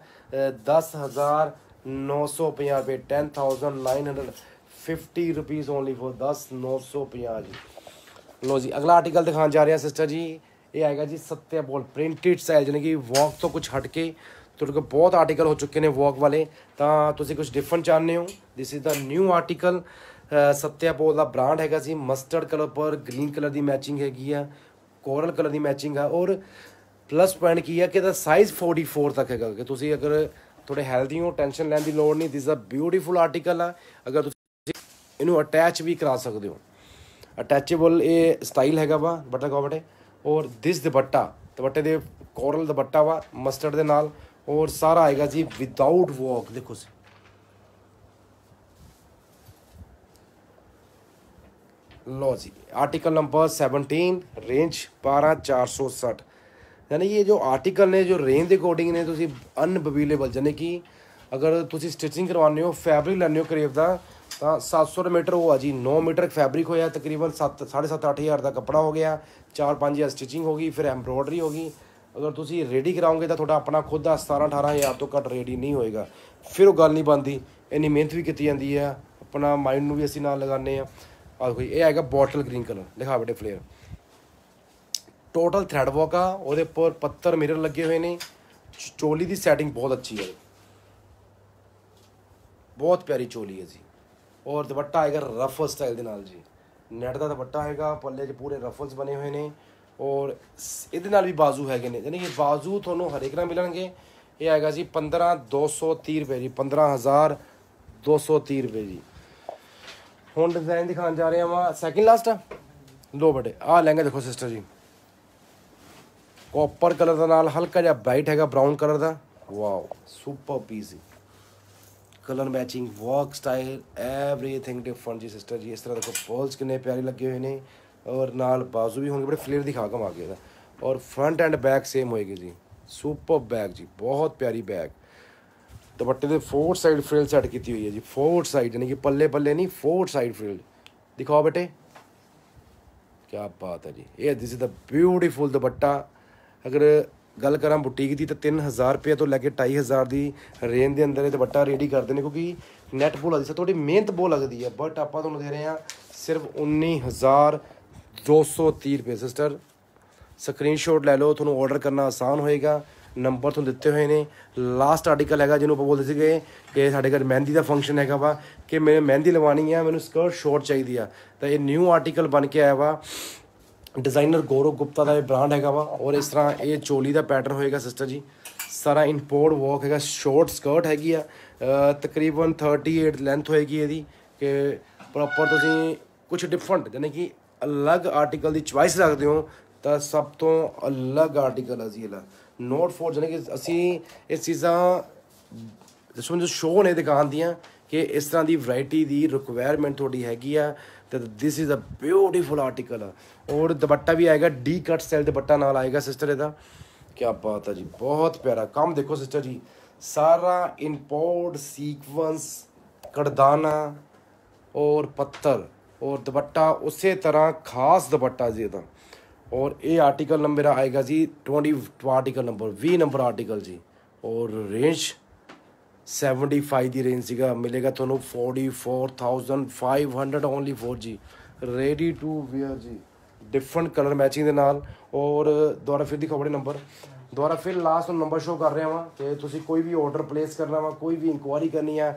10950 ਰੁਪਏ 10900 50 ਰੁਪੀਸ ਓਨਲੀ ਫॉर 10950 ਜੀ ਲੋ ਜੀ ਅਗਲਾ ਆਰਟੀਕਲ ਦਿਖਾਉਣ ਜਾ ਰਿਹਾ ਸਿਸਟਰ ਜੀ ਇਹ ਆਏਗਾ ਜੀ ਸੱਤਿਆ ਬੋਲ ਪ੍ਰਿੰਟਡ ਸਾਈਜ਼ ਯਾਨੀ ਕਿ ਵਾਕ ਤੋਂ ਕੁਝ ਹਟ ਕੇ ਤੁਹਾਡੇ ਕੋਲ ਬਹੁਤ ਆਰਟੀਕਲ ਹੋ ਚੁੱਕੇ ਨੇ ਵਾਕ ਵਾਲੇ ਤਾਂ ਤੁਸੀਂ ਕੁਝ ਡਿਫਰੈਂਟ ਚਾਹੁੰਦੇ ਹੋ this is the new article Satya Paul ਦਾ ਬ੍ਰਾਂਡ ਹੈਗਾ ਸੀ ਮਸਟਰਡ ਕਲਰ ਪਰ ਗ੍ਰੀਨ ਕਲਰ ਦੀ ਮੈਚਿੰਗ ਹੈਗੀ ਆ ਕੋਰਲ ਕਲਰ ਦੀ ਮੈਚਿੰਗ ਆ ਔਰ ਪਲੱਸ ਪੁਆਇੰਟ ਕੀ ਹੈ ਕਿ ਦਾ ਸਾਈਜ਼ 44 ਤੱਕ ਹੈਗਾ ਕਿ ਤੁਸੀਂ ਅਗਰ ਥੋੜੇ ਹੈਲਦੀ ਹੋ ਟੈਨਸ਼ਨ ਲੈਣ ਦੀ ਲੋੜ ਨਹੀਂ this is a beautiful article ਆ ਅਗਰ ਇਹਨੂੰ ਅਟੈਚ ਵੀ ਕਰਾ ਸਕਦੇ ਹੋ ਅਟੈਚੇਬਲ ਇਹ ਸਟਾਈਲ ਹੈਗਾ ਵਾ ਦੁਪੱਟਾ ਕੋਬਟੇ ਔਰ ਥਿਸ ਦੁਪੱਟਾ ਦੁਪੱਟੇ ਦੇ ਕੋਰਲ ਦੁਪੱਟਾ ਵਾ ਮਸਟਰਡ ਦੇ ਨਾਲ ਔਰ ਸਾਰਾ ਆਏਗਾ ਜੀ ਵਿਦਆਊਟ ਵਰਕ ਦੇਖੋ ਸੀ ਲੋ ਜੀ आर्टिकल नंबर 17 ਰੇਂਜ 12460 ਯਾਨੀ ਇਹ ਜੋ ਆਰਟੀਕਲ ਨੇ ਜੋ ਰੇਂਜ ਦੇ ਅਕੋਰਡਿੰਗ ਨੇ ਤੁਸੀਂ ਅਨਬਵੀਲੇਬਲ ਯਾਨੀ ਕਿ ਅਗਰ ਤੁਸੀਂ ਸਟਿਚਿੰਗ ਕਰਵਾਉਂਦੇ ਹੋ ਫੈਬਰਿਕ ਲੈਣੇ ਹੋ ਕਰੇਵ ਦਾ ਤਾਂ 700 ਮੀਟਰ ਉਹ ਆ ਜੀ 9 ਮੀਟਰ ਫੈਬਰਿਕ ਹੋਇਆ ਤਕਰੀਬਨ 7 7.5 8000 ਦਾ ਕੱਪੜਾ ਹੋ ਗਿਆ 4-5000 ਸਟਿਚਿੰਗ ਹੋ ਗਈ ਫਿਰ ਐਮਬ੍ਰੋਇਡਰੀ ਹੋ ਗਈ ਅਗਰ ਤੁਸੀਂ ਰੈਡੀ ਕਰਾਉਂਗੇ ਤਾਂ ਤੁਹਾਡਾ ਆਪਣਾ ਖੁਦ ਦਾ 17 18000 ਤੋਂ ਘੱਟ ਰੈਡੀ ਨਹੀਂ ਹੋਏਗਾ ਫਿਰ ਉਹ ਗੱਲ ਨਹੀਂ ਬਣਦੀ ਇੰਨੀ ਮਿਹਨਤ ਵੀ ਕੀਤੀ ਜਾਂਦੀ ਹੈ ਆਪਣਾ ਮਾਈਂਡ ਨੂੰ ਵੀ ਅਸੀਂ ਨਾਲ ਲਗਾਉਂਦੇ ਆ ਆ ਦੇਖੋ ਇਹ ਹੈਗਾ ਬੋਟਲ ਗ੍ਰੀਨ ਕਲਰ ਦਿਖਾ ਬੜੇ ਫਲੇਅਰ ਟੋਟਲ ਥ੍ਰੈਡ ਵਰਕ ਆ ਉਹਦੇ ਉੱਪਰ ਪੱਤਰ ਮਿਰਰ ਲੱਗੇ ਹੋਏ ਨੇ ਚੋਲੀ ਦੀ ਸੈਟਿੰਗ ਬਹੁਤ ਅੱਛੀ ਹੈ ਬਹੁਤ ਪਿਆਰੀ ਚੋਲੀ ਹੈ ਜੀ ਔਰ ਦੁਪੱਟਾ ਆਏਗਾ ਰਫਲ ਸਟਾਈਲ ਦੇ ਨਾਲ ਜੀ ਨੈਟ ਦਾ ਦੁਪੱਟਾ ਆਏਗਾ ਪੱਲੇ 'ਚ ਪੂਰੇ ਰਫਲਸ ਬਣੇ ਹੋਏ ਨੇ ਔਰ ਇਹਦੇ ਨਾਲ ਵੀ ਬਾਜ਼ੂ ਹੈਗੇ ਨੇ ਯਾਨੀ ਕਿ ਬਾਜ਼ੂ ਤੁਹਾਨੂੰ ਹਰੇਕ ਨਾਲ ਮਿਲਣਗੇ ਇਹ ਆਏਗਾ ਜੀ 15230 ਰੁਪਏ ਜੀ 15230 ਰੁਪਏ ਜੀ ਹੁਣ ਡਿਜ਼ਾਈਨ ਦਿਖਾਉਣ ਜਾ ਰਿਹਾ ਹਾਂ ਸੈਕਿੰਡ ਲਾਸਟ ਲੋ ਬਟੇ ਆ ਲਹਿੰਗਾ ਦੇਖੋ ਸਿਸਟਰ ਜੀ ਕਾਪਰ ਕਲਰ ਦਾ ਨਾਲ ਹਲਕਾ ਜਿਹਾ ਬ੍ਰਾਈਟ ਹੈਗਾ ਬ੍ਰਾਊਨ ਕਲਰ ਦਾ wow super piece colour matching work style everything different ਜੀ ਸਿਸਟਰ ਜੀ ਇਸ ਤਰ੍ਹਾਂ ਦੇ ਪੋਲਸ ਕਿੰਨੇ ਪਿਆਰੇ ਲੱਗੇ ਹੋਏ ਨੇ ਔਰ ਨਾਲ ਬਾਜ਼ੂ ਵੀ ਹੋਣਗੇ ਬੜੇ ਫਲੇਅਰ ਦਿਖਾ ਕੇ ਆ ਗਿਆ ਦਾ ਔਰ ਫਰੰਟ ਐਂਡ ਬੈਕ ਸੇਮ ਹੋਏਗੀ ਜੀ ਸੁਪਰ ਬੈਗ ਜੀ ਬਹੁਤ ਪਿਆਰੀ ਬੈਗ ਦੁਪੱਟੇ ਦੇ ਫੋਰ ਸਾਈਡ ਫ੍ਰਿਲ ਸੈੱਟ ਕੀਤੀ ਹੋਈ ਹੈ ਜੀ ਫੋਰ ਸਾਈਡ ਯਾਨੀ ਕਿ ਪੱਲੇ ਪੱਲੇ ਨਹੀਂ ਫੋਰ ਸਾਈਡ ਫ੍ਰਿਲ ਦਿਖਾਓ ਬੇਟੇ ਕੀ ਬਾਤ ਹੈ ਜੀ ਇਹ ਦਿਸ ਇਜ਼ ਦਾ ਬਿਊਟੀਫੁਲ ਦੁਪੱਟਾ ਅਗਰ ਗੱਲ ਕਰਾਂ ਬੁਟੀਕ ਦੀ ਤਾਂ 3000 ਰੁਪਏ ਤੋਂ ਲੈ ਕੇ 2500 ਦੀ ਰੇਂਜ ਦੇ ਅੰਦਰ ਇਹ ਦੁਪੱਟਾ ਰੈਡੀ ਕਰਦੇ ਨੇ ਕਿਉਂਕਿ ਨੈਟ ਬੋਲ ਆਦੀ ਸਾ ਤੁਹਾਡੀ ਮਿਹਨਤ ਬਹੁਤ ਲੱਗਦੀ ਹੈ ਬਟ ਆਪਾਂ ਤੁਹਾਨੂੰ ਦੇ ਰਹੇ ਹਾਂ ਸਿਰਫ 19230 ਰੁਪਏ ਸਿਸਟਰ ਸਕਰੀਨਸ਼ਾਟ ਲੈ ਲਓ ਤੁਹਾਨੂੰ ਆਰਡਰ ਕਰਨਾ ਆਸਾਨ ਹੋਏਗਾ ਨੰਬਰ ਤੁਹਾਨੂੰ ਦਿੱਤੇ ਹੋਏ ਨੇ ਲਾਸਟ ਆਰਟੀਕਲ ਹੈਗਾ ਜਿਹਨੂੰ ਆਪਾਂ ਬੋਲਦੇ ਸੀਗੇ ਕਿ ਸਾਡੇ ਘਰ ਮਹਿੰਦੀ ਦਾ ਫੰਕਸ਼ਨ ਹੈਗਾ ਵਾ ਕਿ ਮੈਨੂੰ ਮਹਿੰਦੀ ਲਵਾਣੀ ਆ ਮੈਨੂੰ ਸਕਰਟ ਸ਼ਾਰਟ ਚਾਹੀਦੀ ਆ ਤਾਂ ਇਹ ਨਿਊ ਆਰਟੀਕਲ ਬਣ ਕੇ ਆਇਆ ਵਾ ਡਿਜ਼ਾਈਨਰ ਗੌਰਵ ਗੁਪਤਾ ਦਾ ਇਹ ਬ੍ਰਾਂਡ ਹੈਗਾ ਵਾ ਔਰ ਇਸ ਤਰ੍ਹਾਂ ਇਹ ਚੋਲੀ ਦਾ ਪੈਟਰਨ ਹੋਏਗਾ ਸਿਸਟਰ ਜੀ ਸਾਰਾ ਇੰਪੋਰਟ ਵਰਕ ਹੈਗਾ ਸ਼ਾਰਟ ਸਕਰਟ ਹੈਗੀ ਆ ਤਕਰੀਬਨ 38 ਲੈਂਥ ਹੋਏਗੀ ਇਹਦੀ ਕਿ ਪ੍ਰੋਪਰ ਤੁਸੀਂ ਕੁਝ ਡਿਫਰੈਂਟ ਜਨੇ ਕਿ ਅਲੱਗ ਆਰਟੀਕਲ ਦੀ ਚੁਆਇਸ ਰੱਖਦੇ ਹੋ ਤਾਂ ਸਭ ਤੋਂ ਅਲੱਗ ਆਰਟੀਕਲ ਆ ਜੀ ਇਹਦਾ ਨੋਟ ਫੋਰ ਜਨੇ ਕਿ ਅਸੀਂ ਇਸ ਚੀਜ਼ਾਂ ਜਿਸ ਨੂੰ ਸ਼ੋਅ ਨੇ ਦੁਕਾਨ ਦੀਆਂ ਕਿ ਇਸ ਤਰ੍ਹਾਂ ਦੀ ਵੈਰਾਈਟੀ ਦੀ ਰਿਕੁਆਇਰਮੈਂਟ ਤੁਹਾਡੀ ਹੈਗੀ ਆ तो this is a beautiful article और दुपट्टा भी आएगा डी कट सेल दुपट्टा नाल आएगा सिस्टर ਇਹਦਾ क्या बात है जी बहुत प्यारा काम देखो सिस्टर जी सारा इंपोर्ट सीक्वेंस कड़दाना और पत्थर और दुपट्टा उसी तरह खास दुपट्टा जी ਇਹਦਾ और ये आर्टिकल नंबर आएगा जी twenty article number V number article जी और रेंज 75 ਦੀ ਰੇਂਜ ਸੀਗਾ ਮਿਲੇਗਾ ਤੁਹਾਨੂੰ 44500 only 4G ready to wear ਜੀ ਡਿਫਰੈਂਟ ਕਲਰ ਮੈਚਿੰਗ ਦੇ ਨਾਲ ਔਰ ਦੁਆਰਾ ਫਿਰ ਦਿਖਾਓ ਬੜੇ ਨੰਬਰ ਦੁਆਰਾ ਫਿਰ ਲਾਸਟ ਨੂੰ ਨੰਬਰ ਸ਼ੋ ਕਰ ਰਿਹਾ ਵਾਂ ਤੇ ਤੁਸੀਂ ਕੋਈ ਵੀ ਆਰਡਰ ਪਲੇਸ ਕਰਨਾ ਵਾ ਕੋਈ ਵੀ ਇਨਕੁਆਰੀ ਕਰਨੀ ਆ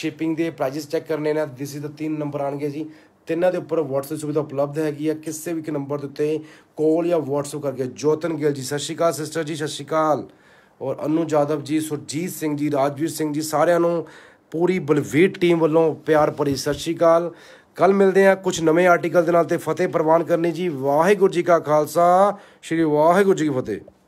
ਸ਼ਿਪਿੰਗ ਦੇ ਪ੍ਰਾਈਸ ਚੈੱਕ ਕਰਨੇ ਨੇ ਦਿਸ ਇਜ਼ ਦਾ ਤਿੰਨ ਨੰਬਰ ਆਣਗੇ ਜੀ ਤਿੰਨਾਂ ਦੇ ਉੱਪਰ WhatsApp ਸੁਵਿਧਾ ਉਪਲਬਧ ਹੈਗੀ ਆ ਕਿਸੇ ਵੀ ਇੱਕ ਨੰਬਰ ਦੇ ਉੱਤੇ ਕਾਲ ਜਾਂ WhatsApp ਕਰਕੇ ਜੋਤਨ ਗਿਲ ਜੀ ਸਤਿ ਸ਼੍ਰੀ ਅਕਾਲ ਸਿਸਟਰ ਜੀ ਸਤਿ ਸ਼੍ਰੀ ਅਕਾਲ ਔਰ ਅਨੂ ਜਾਦਵ ਜੀ ਸੁਰਜੀਤ ਸਿੰਘ ਜੀ ਰਾਜਵੀਰ ਸਿੰਘ ਜੀ ਸਾਰਿਆਂ ਨੂੰ ਪੂਰੀ ਬਲਵੇਟ ਟੀਮ ਵੱਲੋਂ ਪਿਆਰ ਭਰੀ ਸਤਿ ਸ਼੍ਰੀ ਅਕਾਲ ਕੱਲ ਮਿਲਦੇ ਆ ਕੁਝ ਨਵੇਂ ਆਰਟੀਕਲ ਦੇ ਨਾਲ ਤੇ ਫਤਿਹ ਪ੍ਰਵਾਨ ਕਰਨੀ ਜੀ ਵਾਹਿਗੁਰੂ ਜੀ ਕਾ ਖਾਲਸਾ ਸ੍ਰੀ ਵਾਹਿਗੁਰੂ ਜੀ ਕੀ ਫਤਿਹ